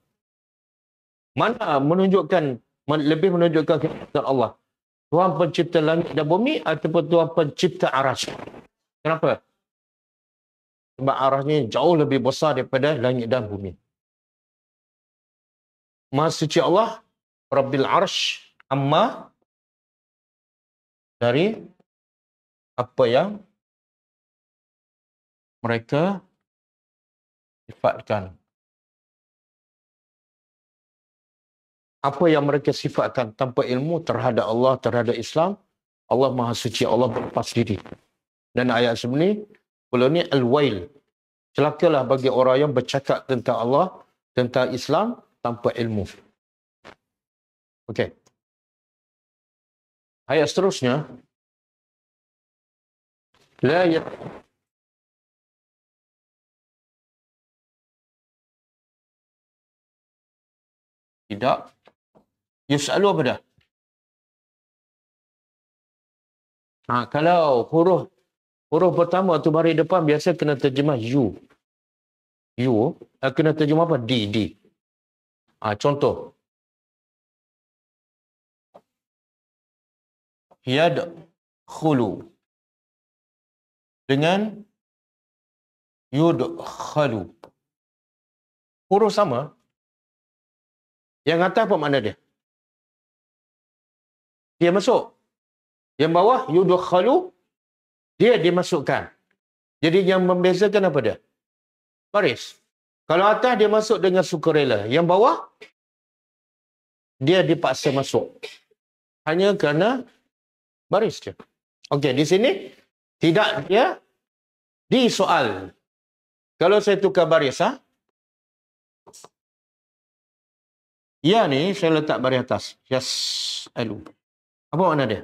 Mana menunjukkan, lebih menunjukkan kepada Allah. Tuhan pencipta langit dan bumi ataupun Tuhan pencipta aras. Kenapa? Sebab aras ni jauh lebih besar daripada langit dan bumi. Maha suci Allah, Rabbil Arsh, Amma, dari apa yang mereka sifatkan apa yang mereka sifatkan tanpa ilmu terhadap Allah terhadap Islam Allah Maha Suci Allah berlepas diri dan ayat sebelum ni belum ni al-wail celakalah bagi orang yang bercakap tentang Allah tentang Islam tanpa ilmu okey ayat seterusnya la Tidak. Yus'alu apa dah? Ha, kalau huruf huruf pertama tu baris depan biasa kena terjemah you. You. Eh, kena terjemah apa? Di, di. Ha, contoh. Yad khulu. Dengan yud khalu. Huruf sama, yang atas apa makna dia? Dia masuk. Yang bawah, yudukhalu, dia dimasukkan. Jadi yang membezakan apa dia? Baris. Kalau atas dia masuk dengan sukarela. Yang bawah, dia dipaksa masuk. Hanya kerana baris je. Okey, di sini, tidak dia di soal. Kalau saya tukar baris, ha? Ya ni saya letak bari atas. Yes. Alu. Apa makna dia?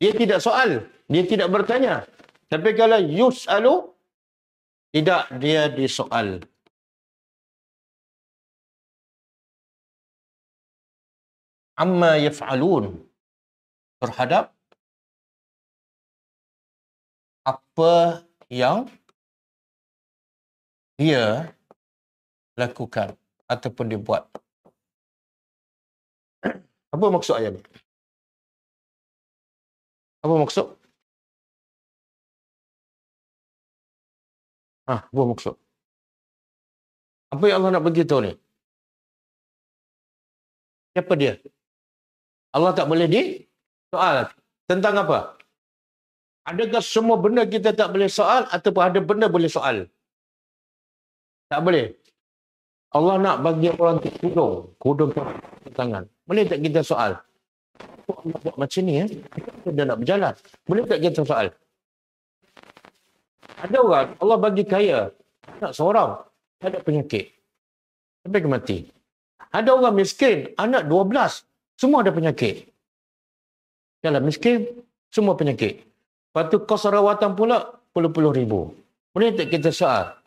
Dia tidak soal. Dia tidak bertanya. Tapi kalau yus alu, tidak dia disoal. Amma yaf'alun terhadap apa yang dia lakukan ataupun dibuat. Apa maksud ayat ni? Apa maksud? Ah, apa maksud? Apa yang Allah nak beritahu ni? Siapa dia? Allah tak boleh di soal tentang apa? Adakah semua benda kita tak boleh soal ataupun ada benda boleh soal? Tak boleh. Allah nak bagi orang tu kudung. Kudung ke tangan. Boleh tak kita soal? Kok Allah buat macam ni ya? Eh? Dia nak berjalan. Boleh tak kita soal? Ada orang, Allah bagi kaya. Anak seorang. Tak ada penyakit. Sampai ke mati. Ada orang miskin. Anak dua belas. Semua ada penyakit. Kalau miskin, semua penyakit. Lepas tu kos rawatan pula, puluh-puluh ribu. Boleh tak kita soal?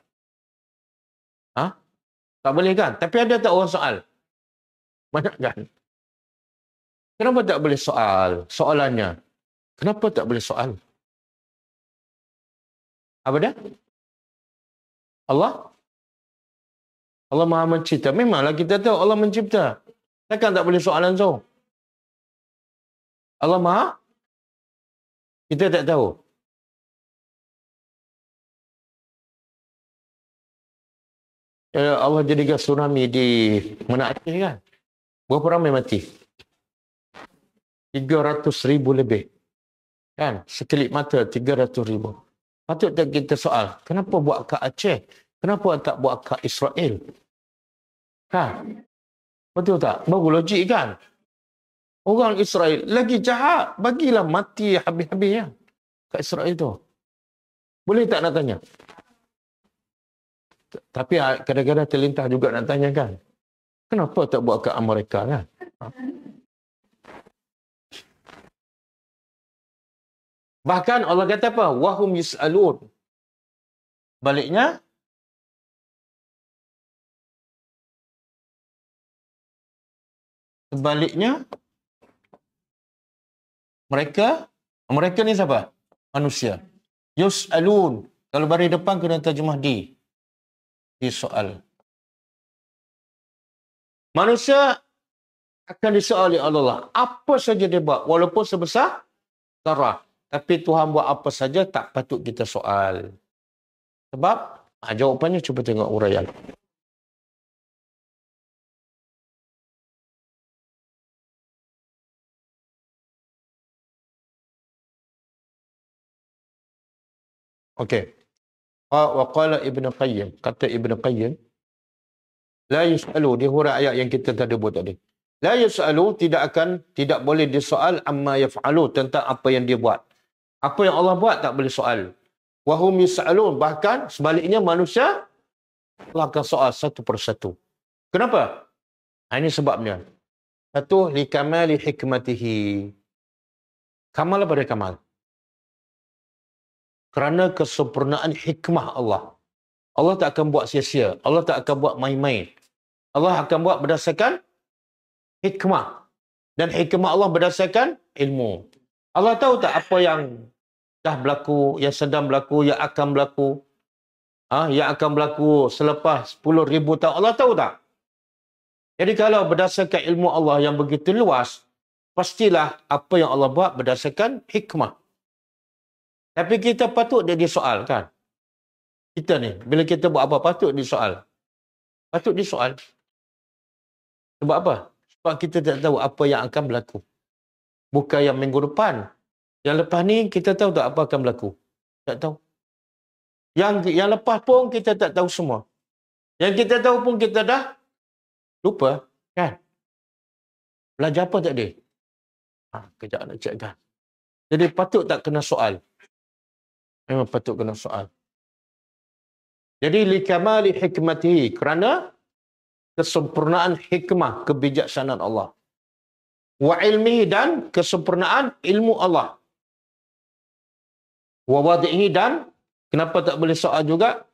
Tak boleh kan? Tapi ada tak orang soal? Banyak kan? Kenapa tak boleh soal? Soalannya. Kenapa tak boleh soal? Apa dia? Allah? Allah maha mencipta. Memanglah kita tahu Allah mencipta. Takkan tak boleh soalan so? Allah maha? Kita tak tahu. Eh, Allah jadikan tsunami di Mena Aceh kan. Berapa ramai mati? 300 ribu lebih. Kan? Sekelip mata 300 ribu. Patut tak kita soal, kenapa buat ke Aceh? Kenapa tak buat ke Israel? Ha? Betul tak? Baru logik kan? Orang Israel lagi jahat, bagilah mati habis-habis ya. Kat Israel tu. Boleh tak nak tanya? tapi ah, kadang-kadang terlintas juga nak tanya kan. Kenapa tak buat ke Amerika kan? Bahkan Allah kata apa? Wahum yus'alun. Baliknya, sebaliknya, mereka, mereka ni siapa? Manusia. Yus'alun. Kalau bari depan kena terjemah di di soal. Manusia akan disoali Allah. Lah. Apa saja dia buat walaupun sebesar darah. Tapi Tuhan buat apa saja tak patut kita soal. Sebab ah, jawapannya cuba tengok urayan. Okey wa qala ibnu qayyim kata ibnu qayyim la yusalu di huraian ayat yang kita tadi buat tadi la yusalu tidak akan tidak boleh disoal amma yafalu tentang apa yang dia buat apa yang Allah buat tak boleh soal wa hum yusalun bahkan sebaliknya manusia Allah akan soal satu persatu kenapa ha, ini sebabnya satu likamali hikmatihi kamal pada kamal kerana kesempurnaan hikmah Allah. Allah tak akan buat sia-sia. Allah tak akan buat main-main. Allah akan buat berdasarkan hikmah. Dan hikmah Allah berdasarkan ilmu. Allah tahu tak apa yang dah berlaku, yang sedang berlaku, yang akan berlaku. Ah, ha? Yang akan berlaku selepas ribu tahun. Allah tahu tak? Jadi kalau berdasarkan ilmu Allah yang begitu luas, pastilah apa yang Allah buat berdasarkan hikmah. Tapi kita patut dia kan Kita ni, bila kita buat apa, patut disoal. Patut disoal. Sebab apa? Sebab kita tak tahu apa yang akan berlaku. Bukan yang minggu depan. Yang lepas ni, kita tahu tak apa akan berlaku. Tak tahu. Yang yang lepas pun, kita tak tahu semua. Yang kita tahu pun, kita dah lupa. Kan? Belajar apa tadi? Ha, kejap nak cekkan. Jadi patut tak kena soal. Memang patut kena soal. Jadi likamali hikmatihi kerana kesempurnaan hikmah kebijaksanaan Allah. Wa ilmi dan kesempurnaan ilmu Allah. Wa wadihi dan kenapa tak boleh soal juga?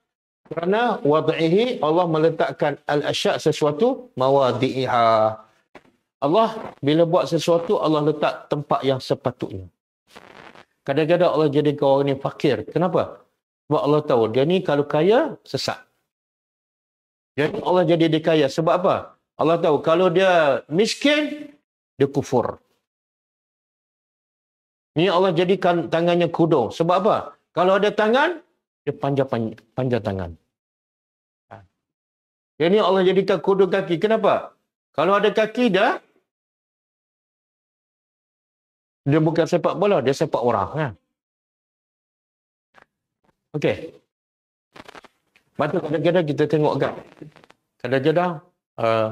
Kerana wadihi Allah meletakkan al-asyak sesuatu mawadi'iha. Allah bila buat sesuatu Allah letak tempat yang sepatutnya. Kadang-kadang Allah jadikan orang ini fakir. Kenapa? Sebab Allah tahu dia ni kalau kaya, sesat. Jadi Allah jadi dia kaya. Sebab apa? Allah tahu kalau dia miskin, dia kufur. Ini Allah jadikan tangannya kudung. Sebab apa? Kalau ada tangan, dia panjang, panjang, panjang tangan. Jadi ha. Allah jadikan kudung kaki. Kenapa? Kalau ada kaki, dah dia bukan sepak bola, dia sepak orang. Ha? Okey. Maksudnya kadang-kadang kita tengok kan. Kadang-kadang uh,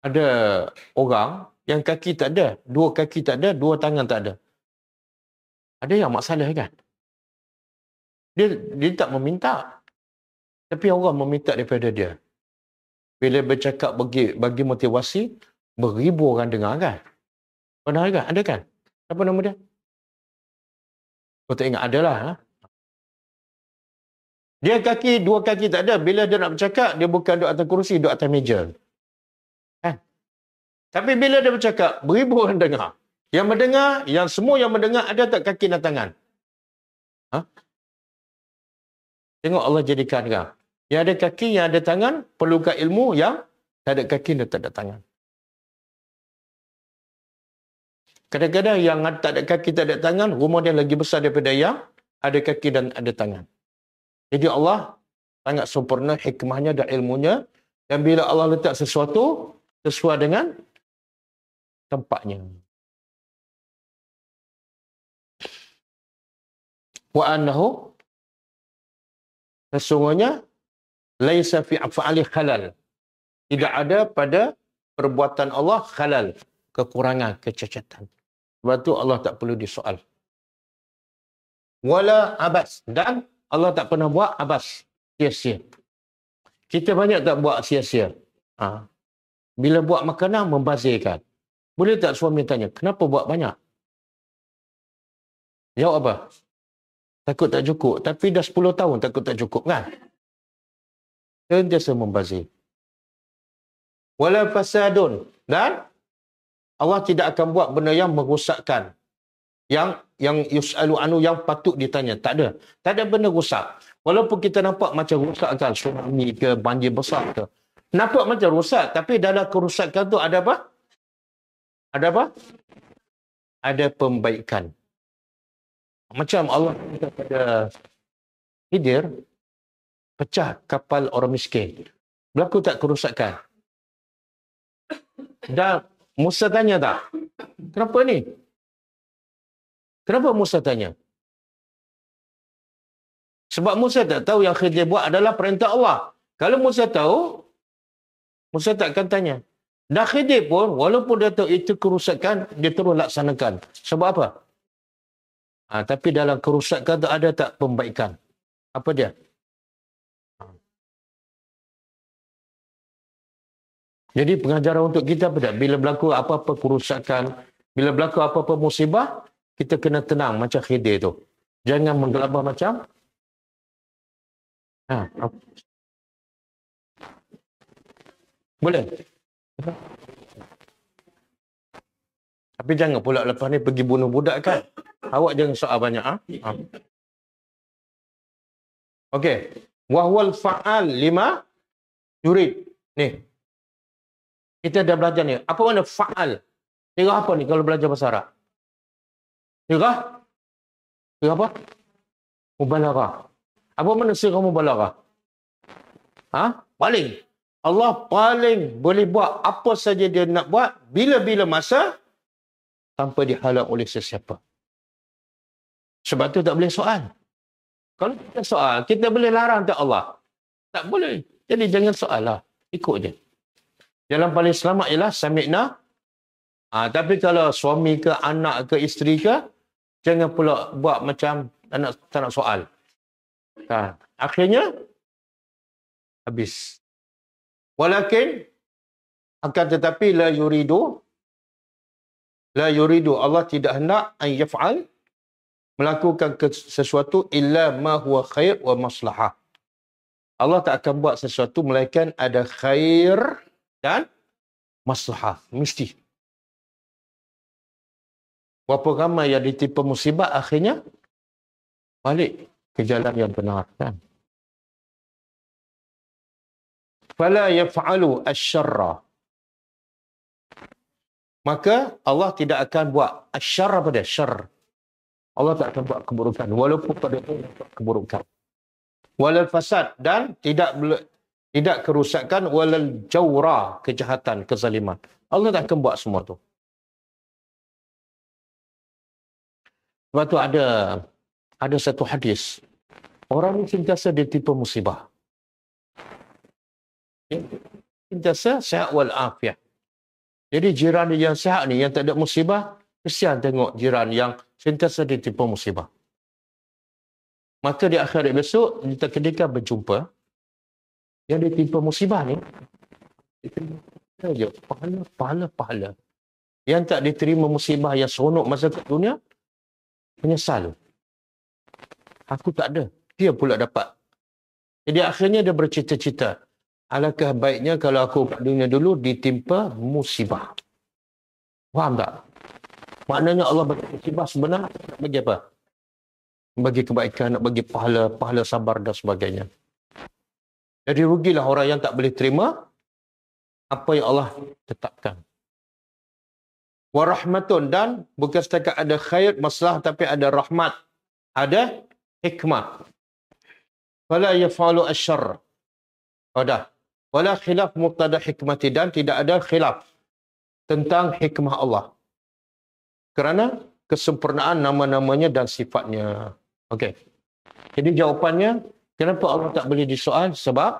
ada orang yang kaki tak ada. Dua kaki tak ada, dua tangan tak ada. Ada yang masalah kan? Dia, dia tak meminta. Tapi orang meminta daripada dia. Bila bercakap bagi, bagi motivasi, beribu orang dengar kan? Pernah kan? Ada kan? Apa nama dia? Kau tak ingat? Adalah. Ha? Dia kaki, dua kaki tak ada. Bila dia nak bercakap, dia bukan duduk atas kerusi, duduk atas meja. Ha? Tapi bila dia bercakap, beribu orang dengar. Yang mendengar, yang semua yang mendengar ada tak kaki dan tangan? Ha? Tengok Allah jadikan kau. Yang ada kaki, yang ada tangan, perlukan ilmu yang tak ada kaki dan tak ada tangan. Kadang-kadang yang tak ada kaki, tak ada tangan, rumah dia lagi besar daripada yang ada kaki dan ada tangan. Jadi Allah sangat sempurna hikmahnya dan ilmunya. Dan bila Allah letak sesuatu, sesuai dengan tempatnya. Wa annahu sesungguhnya laisa fi af'ali khalal. Tidak ada pada perbuatan Allah khalal, kekurangan, kecacatan. Sebab tu Allah tak perlu disoal. Wala abas. Dan Allah tak pernah buat abas. Sia-sia. Kita banyak tak buat sia-sia. Ha. Bila buat makanan, membazirkan. Boleh tak suami tanya, kenapa buat banyak? Jawab apa? Takut tak cukup. Tapi dah 10 tahun takut tak cukup kan? Sentiasa membazir. Wala fasadun. Dan Allah tidak akan buat benda yang merosakkan yang yang yusalu anu yang patut ditanya tak ada tak ada benda rosak walaupun kita nampak macam rosak kan tsunami ke banjir besar ke nampak macam rosak tapi dalam kerosakan tu ada apa ada apa ada pembaikan macam Allah kata pada Hidir pecah kapal orang miskin berlaku tak kerosakan dan Musa tanya tak? Kenapa ni? Kenapa Musa tanya? Sebab Musa tak tahu yang kerja buat adalah perintah Allah. Kalau Musa tahu, Musa tak akan tanya. Dan Khidir pun, walaupun dia tahu itu kerusakan, dia terus laksanakan. Sebab apa? Ha, tapi dalam kerusakan tu ada tak pembaikan? Apa dia? Jadi pengajaran untuk kita apa tak? Bila berlaku apa-apa kerusakan, bila berlaku apa-apa musibah, kita kena tenang macam Khidir tu. Jangan menggelabah macam. Ha. Boleh? Tapi jangan pula lepas ni pergi bunuh budak kan? Awak jangan soal banyak. Ha? ha. Okey. Wahwal fa'al lima yurid. Ni. Kita dah belajar ni. Apa mana fa'al? Kira apa ni kalau belajar bahasa Arab? Kira? Ah. Kira apa? Mubalara. Apa makna sirah mubalara? Ha? Paling. Allah paling boleh buat apa saja dia nak buat bila-bila masa tanpa dihalang oleh sesiapa. Sebab tu tak boleh soal. Kalau kita soal, kita boleh larang tak Allah? Tak boleh. Jadi jangan soal lah. Ikut je. Jalan paling selamat ialah samikna. Ah, ha, tapi kalau suami ke anak ke isteri ke, jangan pula buat macam tak nak, tak nak soal. Ha. Akhirnya, habis. Walakin, akan tetapi la yuridu la yuridu Allah tidak hendak an yaf'al melakukan sesuatu illa ma huwa khair wa maslahah Allah tak akan buat sesuatu melainkan ada khair dan maslahah mesti berapa ramai yang ditipu musibah akhirnya balik ke jalan yang benar kan fala yaf'alu asyarra maka Allah tidak akan buat asyarra pada syar Allah tak akan buat keburukan walaupun pada keburukan wal fasad dan tidak tidak kerusakan walal jawra kejahatan kezaliman Allah tak akan buat semua tu Sebab tu ada ada satu hadis orang ni sentiasa ditimpa musibah ya, sentiasa sehat wal afiat jadi jiran yang sehat ni yang tak ada musibah kesian tengok jiran yang sentiasa ditimpa musibah maka di akhirat besok kita ketika berjumpa yang ditimpa musibah ni itu saja pahala pahala pahala yang tak diterima musibah yang seronok masa kat dunia menyesal aku tak ada dia pula dapat jadi akhirnya dia bercita-cita alangkah baiknya kalau aku kat dunia dulu ditimpa musibah faham tak maknanya Allah bagi musibah sebenarnya bagi apa bagi kebaikan nak bagi pahala pahala sabar dan sebagainya jadi rugilah orang yang tak boleh terima apa yang Allah tetapkan. Warahmatun dan bukan setakat ada khair masalah tapi ada rahmat. Ada hikmah. Fala yafalu asyar. Oh dah. Wala khilaf muqtada hikmati dan tidak ada khilaf tentang hikmah Allah. Kerana kesempurnaan nama-namanya dan sifatnya. Okey. Jadi jawapannya Kenapa Allah tak boleh disoal? Sebab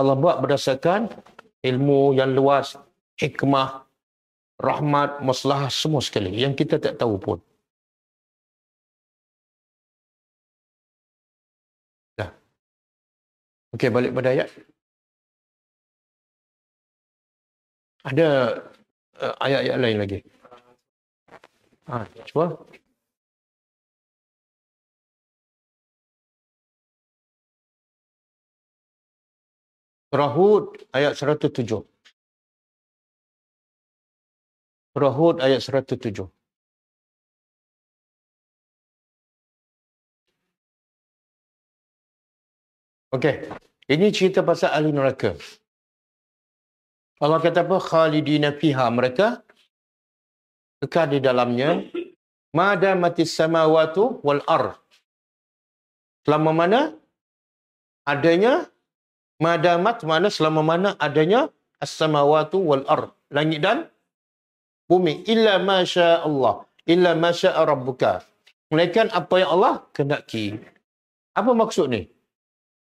Allah buat berdasarkan ilmu yang luas, hikmah, rahmat, masalah, semua sekali yang kita tak tahu pun. Dah. Okey, balik pada ayat. Ada uh, ayat-ayat lain lagi. Ha, cuba. Surah Hud ayat 107. Surah Hud ayat 107. Okey. Ini cerita pasal ahli neraka. Allah kata apa? Khalidina fiha mereka kekal di dalamnya. Mada mati samawatu wal ar. Selama mana adanya Madamat mana selama mana adanya as-samawati wal ar langit dan bumi illa ma syaa Allah illa ma syaa rabbuka melainkan apa yang Allah kehendaki apa maksud ni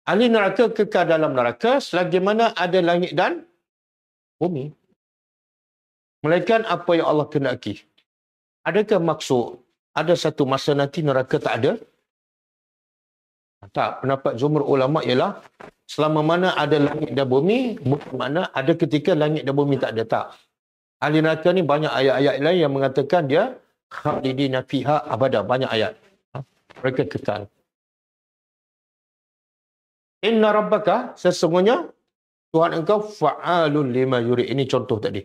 ahli neraka kekal dalam neraka selagi mana ada langit dan bumi melainkan apa yang Allah kehendaki adakah maksud ada satu masa nanti neraka tak ada tak, pendapat jumhur ulama ialah selama mana ada langit dan bumi, bukan ada ketika langit dan bumi tak ada tak. Ahli neraka ni banyak ayat-ayat lain yang mengatakan dia khalidina fiha abada, banyak ayat. Ha? Mereka kekal. Inna rabbaka sesungguhnya Tuhan engkau fa'alun lima yuri. Ini contoh tadi.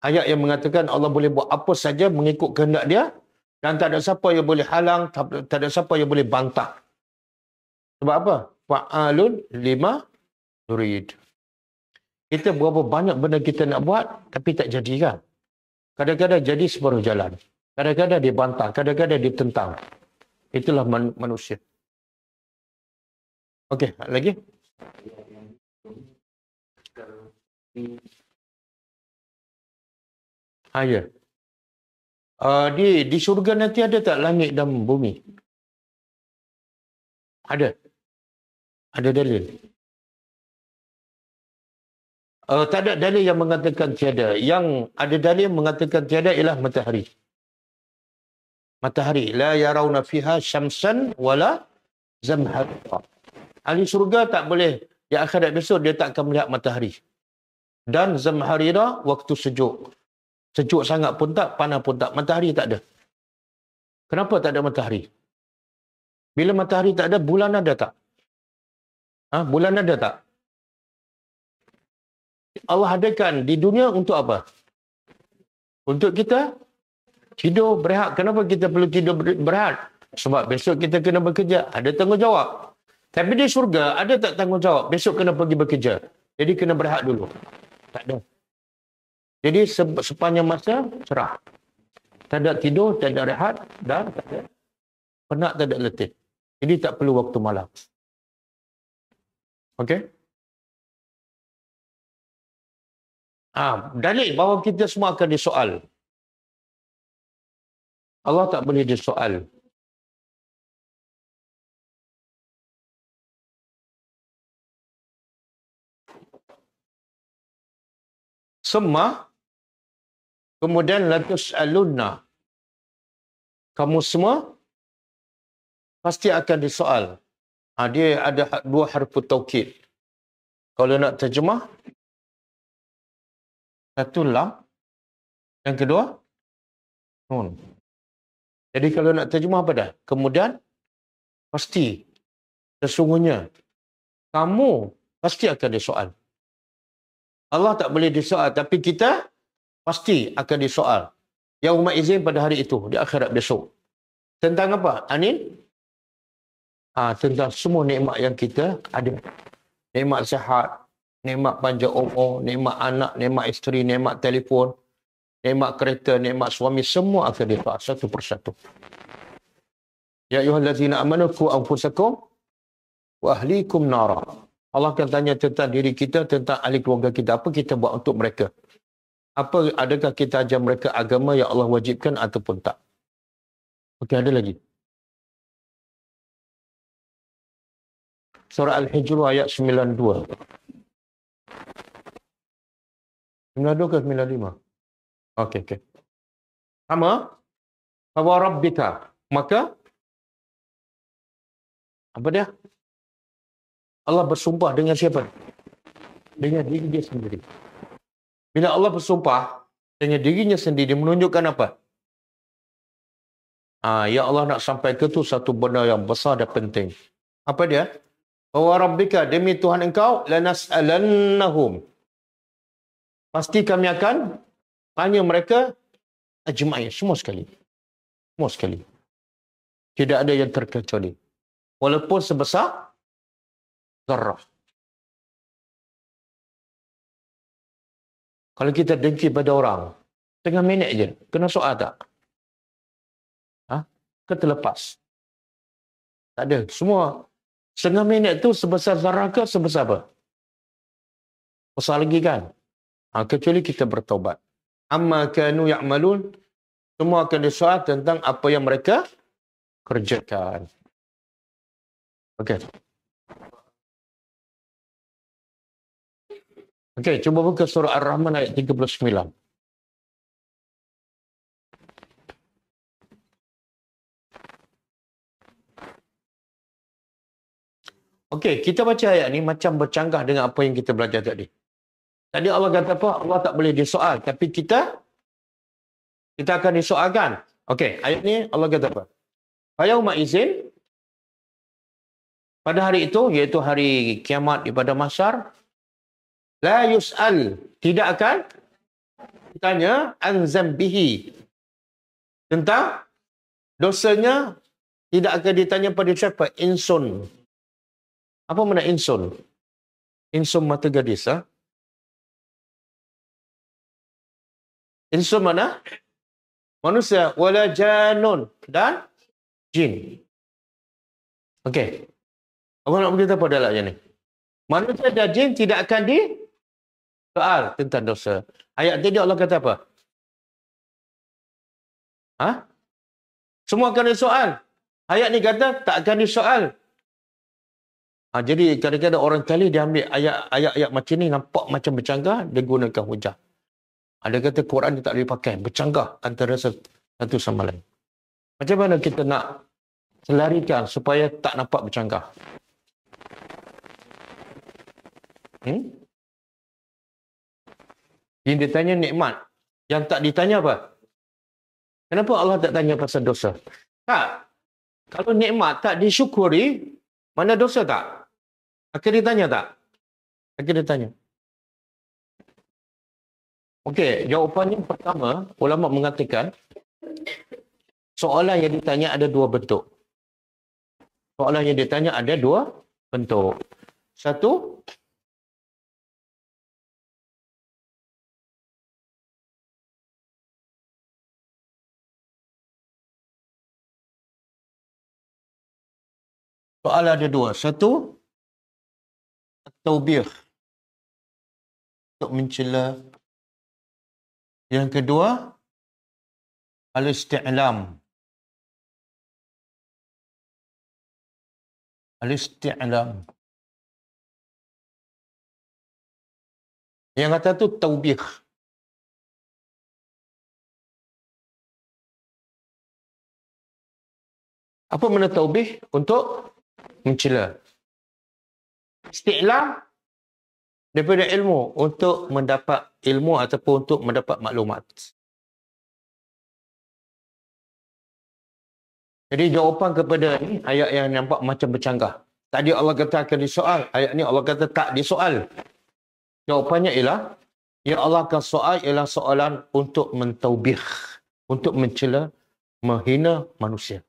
Ayat yang mengatakan Allah boleh buat apa saja mengikut kehendak dia dan tak ada siapa yang boleh halang, tak ada siapa yang boleh bantah. Sebab apa? Fa'alun lima turid. Kita berapa banyak benda kita nak buat, tapi tak jadi kan? Kadang-kadang jadi separuh jalan. Kadang-kadang dibantah, kadang-kadang ditentang. Itulah man manusia. Okey, lagi? Ha, ya. Uh, di, di syurga nanti ada tak langit dan bumi? Ada. Ada dalil. Uh, tak ada dalil yang mengatakan tiada. Yang ada dalil yang mengatakan tiada ialah matahari. Matahari. La yarawna fiha syamsan wala zamhara. Ahli syurga tak boleh. Di akhirat besok dia tak akan melihat matahari. Dan zamharira waktu sejuk. Sejuk sangat pun tak, panas pun tak. Matahari tak ada. Kenapa tak ada matahari? Bila matahari tak ada, bulan ada tak? Ha? Bulan ada tak? Allah adakan di dunia untuk apa? Untuk kita tidur berehat. Kenapa kita perlu tidur berehat? Sebab besok kita kena bekerja. Ada tanggungjawab. Tapi di syurga, ada tak tanggungjawab? Besok kena pergi bekerja. Jadi kena berehat dulu. Tak ada. Jadi sepanjang masa, cerah. Tak ada tidur, tak ada rehat dan tak ada penat, tak ada letih. Jadi tak perlu waktu malam. Okay? Ha, dalil bahawa kita semua akan disoal. Allah tak boleh disoal. Semua kemudian latus aluna. Kamu semua pasti akan disoal. Ha, dia ada ha-, dua harfu taukid. Kalau nak terjemah, satu lam, yang kedua, nun. Jadi kalau nak terjemah apa dah? Kemudian, pasti, sesungguhnya, kamu pasti akan disoal. Allah tak boleh disoal, tapi kita pasti akan disoal. Yaumah izin pada hari itu, di akhirat besok. Tentang apa? Anin? uh, tentang semua nikmat yang kita ada. Nikmat sehat, nikmat panjang umur, nikmat anak, nikmat isteri, nikmat telefon, nikmat kereta, nikmat suami, semua akan ditolak satu persatu. Ya ayuhal lazina amanuku anfusakum wa ahlikum nara. Allah akan tanya tentang diri kita, tentang ahli keluarga kita. Apa kita buat untuk mereka? Apa adakah kita ajar mereka agama yang Allah wajibkan ataupun tak? Okey, ada lagi. Surah Al-Hijr ayat 92. 92 ke 95? Okey, okey. Sama. Fawa Rabbika. Maka, apa dia? Allah bersumpah dengan siapa? Dengan diri dia sendiri. Bila Allah bersumpah dengan dirinya sendiri, dia menunjukkan apa? Ah, ya Allah nak sampai ke tu satu benda yang besar dan penting. Apa dia? Bahwa Rabbika demi Tuhan engkau lanas'alannahum. Pasti kami akan tanya mereka ajma'i semua sekali. Semua sekali. Tidak ada yang terkecuali. Walaupun sebesar zarah. Kalau kita dengki pada orang, tengah minit je, kena soal tak? Ha? Ke terlepas? Tak ada. Semua Setengah minit tu sebesar zarah ke sebesar apa? Besar lagi kan? Ha, kecuali kita bertobat. Amma kanu ya'malun. Semua akan disoal tentang apa yang mereka kerjakan. Okey. Okey, cuba buka surah Ar-Rahman ayat 39. Okey, kita baca ayat ni macam bercanggah dengan apa yang kita belajar tadi. Tadi Allah kata apa? Allah tak boleh disoal. Tapi kita, kita akan disoalkan. Okey, ayat ni Allah kata apa? Faya ma izin, pada hari itu, iaitu hari kiamat di pada masyar, la yus'al, tidak akan ditanya anzambihi. Tentang dosanya, tidak akan ditanya pada siapa? Insun, apa makna insun? Insun mata gadis. Ha? Insun mana? Manusia. Wala janun. Dan jin. Okey. Aku nak beritahu pada lah ni. Manusia dan jin tidak akan di soal tentang dosa. Ayat tadi Allah kata apa? Ha? Semua akan soal. Ayat ni kata tak akan disoal Ha, jadi kadang-kadang orang kali dia ambil ayat-ayat macam ni nampak macam bercanggah, dia gunakan hujah. Ada ha, kata Quran dia tak boleh pakai. Bercanggah antara satu sama lain. Macam mana kita nak selarikan supaya tak nampak bercanggah? Hmm? Yang ditanya nikmat. Yang tak ditanya apa? Kenapa Allah tak tanya pasal dosa? Tak. Kalau nikmat tak disyukuri, mana dosa tak? Akhir dia tanya tak? Akhir dia tanya. Okey, jawapannya pertama, ulama mengatakan soalan yang ditanya ada dua bentuk. Soalan yang ditanya ada dua bentuk. Satu, soalan ada dua. Satu, taubih untuk mencela yang kedua al-isti'lam al-isti'lam yang kata tu taubih apa makna taubih untuk mencela istilah daripada ilmu untuk mendapat ilmu ataupun untuk mendapat maklumat. Jadi jawapan kepada ini ayat yang nampak macam bercanggah. Tadi Allah kata akan disoal. Ayat ni Allah kata tak disoal. Jawapannya ialah Ya Allah akan soal ialah soalan untuk mentaubih. Untuk mencela, menghina manusia.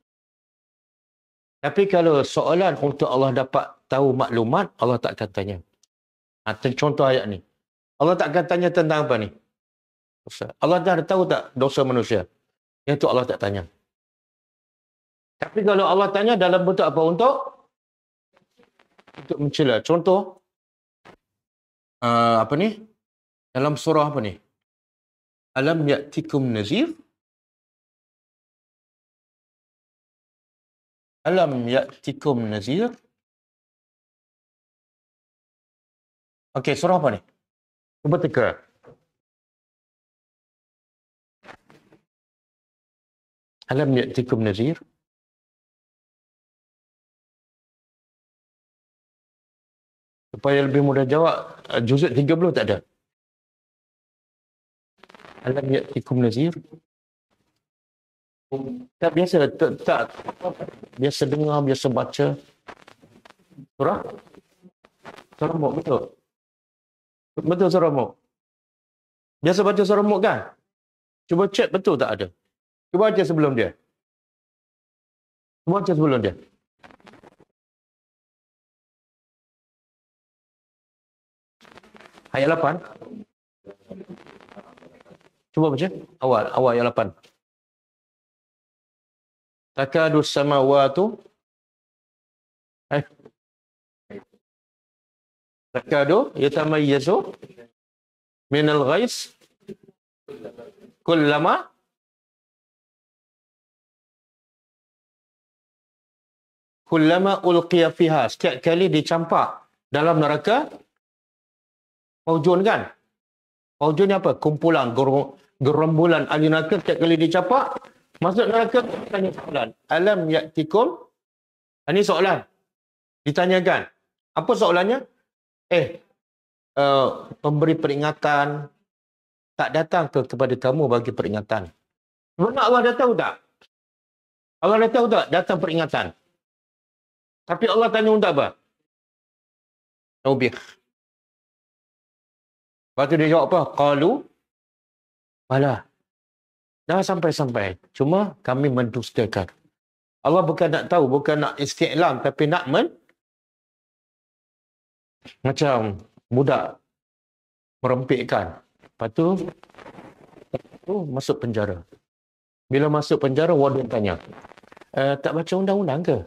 Tapi kalau soalan untuk Allah dapat tahu maklumat, Allah tak akan tanya. Ha, contoh ayat ni. Allah tak akan tanya tentang apa ni? Allah dah tahu tak dosa manusia? Yang tu Allah tak tanya. Tapi kalau Allah tanya dalam bentuk apa untuk? Untuk mencela. Contoh. Uh, apa ni? Dalam surah apa ni? Alam yaktikum nazir. Alam ya'tikum nazir. Okey, surah apa ni? Cuba teka. Alam ya'tikum nazir. Supaya lebih mudah jawab, eh, juzuk 30 tak ada. Alam ya'tikum nazir. Tak biasa, tak, tak, biasa dengar, biasa baca. Surah? Surah Mok, betul? Betul Surah Mok? Biasa baca Surah Mok kan? Cuba cek betul tak ada. Cuba baca sebelum dia. Cuba baca sebelum dia. Ayat 8. Cuba baca. Awal, awal ayat 8 takadu samawatu eh? takadu yatamayyazu min al-ghais kullama kullama ulqiya fiha setiap kali dicampak dalam neraka paujun kan paujun ni apa kumpulan gerombolan ahli neraka setiap kali dicampak Masuk neraka tu tanya soalan. Alam yaktikum. Ah, ini soalan. Ditanyakan. Apa soalannya? Eh, uh, pemberi peringatan tak datang ke kepada kamu bagi peringatan. Sebenarnya Allah dah tahu tak? Allah dah tahu tak datang peringatan? Tapi Allah tanya untuk apa? Taubih. Lepas tu dia jawab apa? Kalu, Malah. Dah sampai-sampai. Cuma kami mendustakan. Allah bukan nak tahu, bukan nak istiqlam tapi nak men... Macam budak merempikkan. Lepas tu, tu masuk penjara. Bila masuk penjara, warden tanya, e, tak baca undang-undang ke?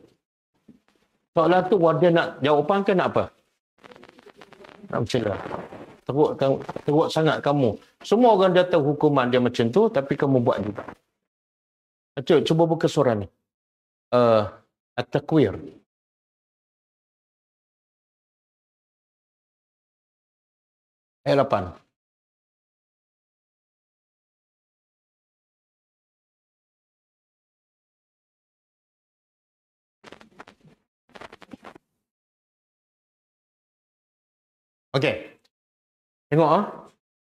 Soalan tu warden nak jawapan ke nak apa? Nak macam teruk, teruk sangat kamu. Semua orang dia tahu hukuman dia macam tu, tapi kamu buat juga. Cuk, cuba buka surah ni. Uh, At-Takwir. Ayat 8. Okay. Tengok ah.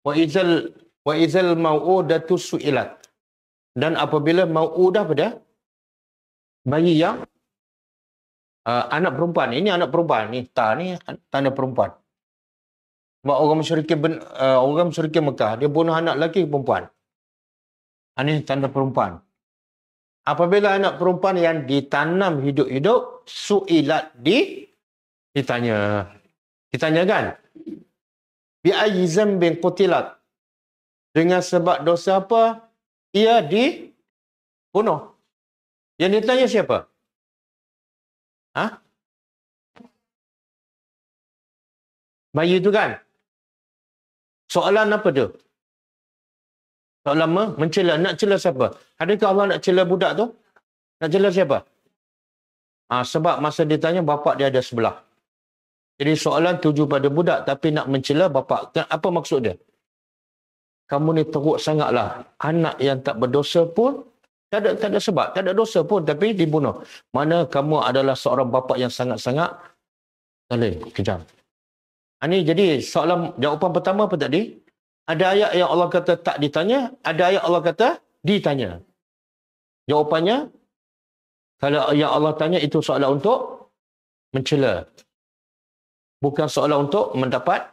Wa izal wa izal mau'udatu su'ilat. Dan apabila mau'udah pada bayi yang uh, anak perempuan. Ini anak perempuan. Ini ta ni tanda perempuan. Mak orang musyrikin uh, ah, orang musyrikin Mekah, dia bunuh anak lelaki perempuan. Ini ah, tanda perempuan. Apabila anak perempuan yang ditanam hidup-hidup, su'ilat di, ditanya. Ditanya kan? bi ayyi zambin qutilat dengan sebab dosa apa ia di bunuh yang ditanya siapa ha bayi tu kan soalan apa tu soalan lama mencela nak cela siapa adakah Allah nak cela budak tu nak cela siapa ha, sebab masa ditanya bapak dia ada sebelah jadi soalan tuju pada budak tapi nak mencela bapa. Kan, apa maksud dia? Kamu ni teruk sangatlah. Anak yang tak berdosa pun tak ada, tak ada sebab, tak ada dosa pun tapi dibunuh. Mana kamu adalah seorang bapa yang sangat-sangat zalim, kejam. Ini ha, jadi soalan jawapan pertama apa tadi? Ada ayat yang Allah kata tak ditanya, ada ayat Allah kata ditanya. Jawapannya kalau yang Allah tanya itu soalan untuk mencela bukan seolah untuk mendapat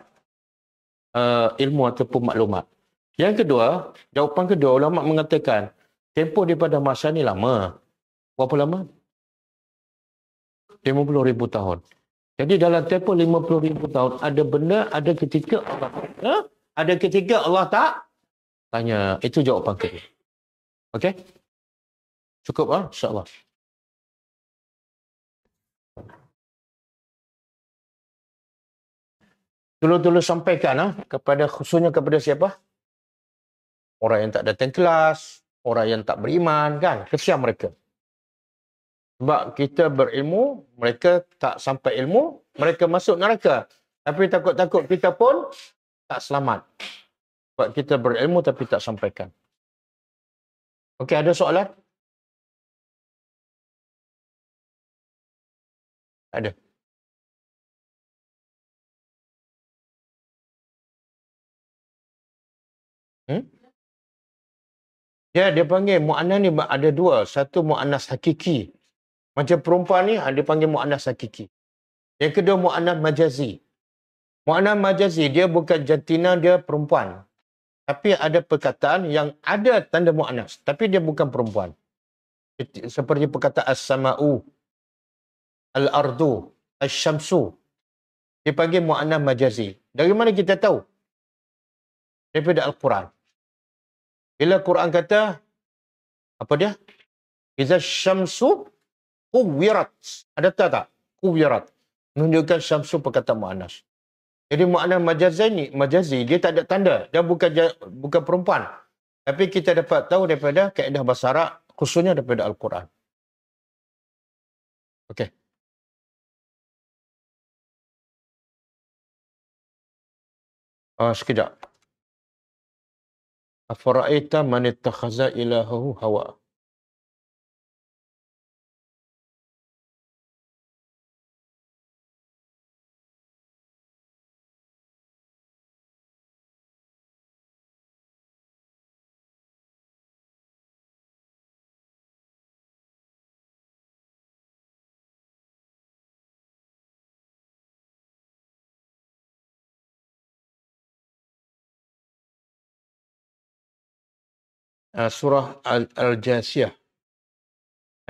uh, ilmu ataupun maklumat. Yang kedua, jawapan kedua, ulama mengatakan tempoh daripada masa ni lama. Berapa lama? ribu tahun. Jadi dalam tempoh ribu tahun, ada benda, ada ketika Allah tanya, ha? ada ketika Allah tak tanya. Itu jawapan kedua. Okey? Cukup ah, ha? tolong-tolong sampaikan ha, kepada khususnya kepada siapa? Orang yang tak datang kelas, orang yang tak beriman kan, kesian mereka. Sebab kita berilmu, mereka tak sampai ilmu, mereka masuk neraka. Tapi takut-takut kita pun tak selamat. Sebab kita berilmu tapi tak sampaikan. Okey, ada soalan? Ada. Hmm? Ya, dia panggil mu'annas ni ada dua. Satu mu'annas hakiki. Macam perempuan ni, ha, dia panggil mu'annas hakiki. Yang kedua, mu'annas majazi. Mu'annas majazi, dia bukan jantina, dia perempuan. Tapi ada perkataan yang ada tanda mu'annas. Tapi dia bukan perempuan. Seperti perkataan as-sama'u, al-ardu, as-syamsu. Dia panggil mu'annas majazi. Dari mana kita tahu? daripada Al-Quran. Bila Quran kata, apa dia? Iza syamsu kuwirat. Ada tak tak? Kuwirat. Menunjukkan syamsu perkataan mu'anas. Jadi makna majazi ni, majazi, dia tak ada tanda. Dia bukan bukan perempuan. Tapi kita dapat tahu daripada kaedah basara khususnya daripada Al-Quran. Okey. Uh, sekejap. أفرأيت من اتخذ إلهه هواه Ah, surah Al-Jasiyah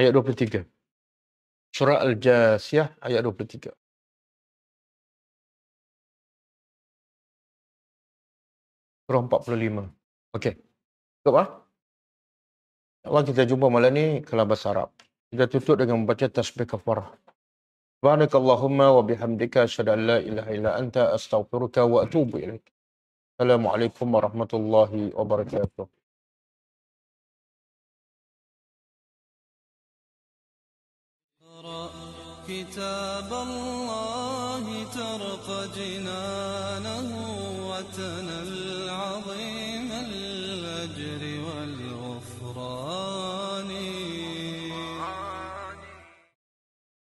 ayat 23. Surah Al-Jasiyah ayat 23. Surah 45. Okey. Cukup ah. Ya Allah kita jumpa malam ni kelab bahasa Arab. Kita tutup dengan membaca tasbih kafarah. Subhanakallahumma wa bihamdika asyhadu an la ilaha illa anta astaghfiruka wa atubu ilaik. Assalamualaikum warahmatullahi wabarakatuh. كتاب الله ترق جنانه وتنل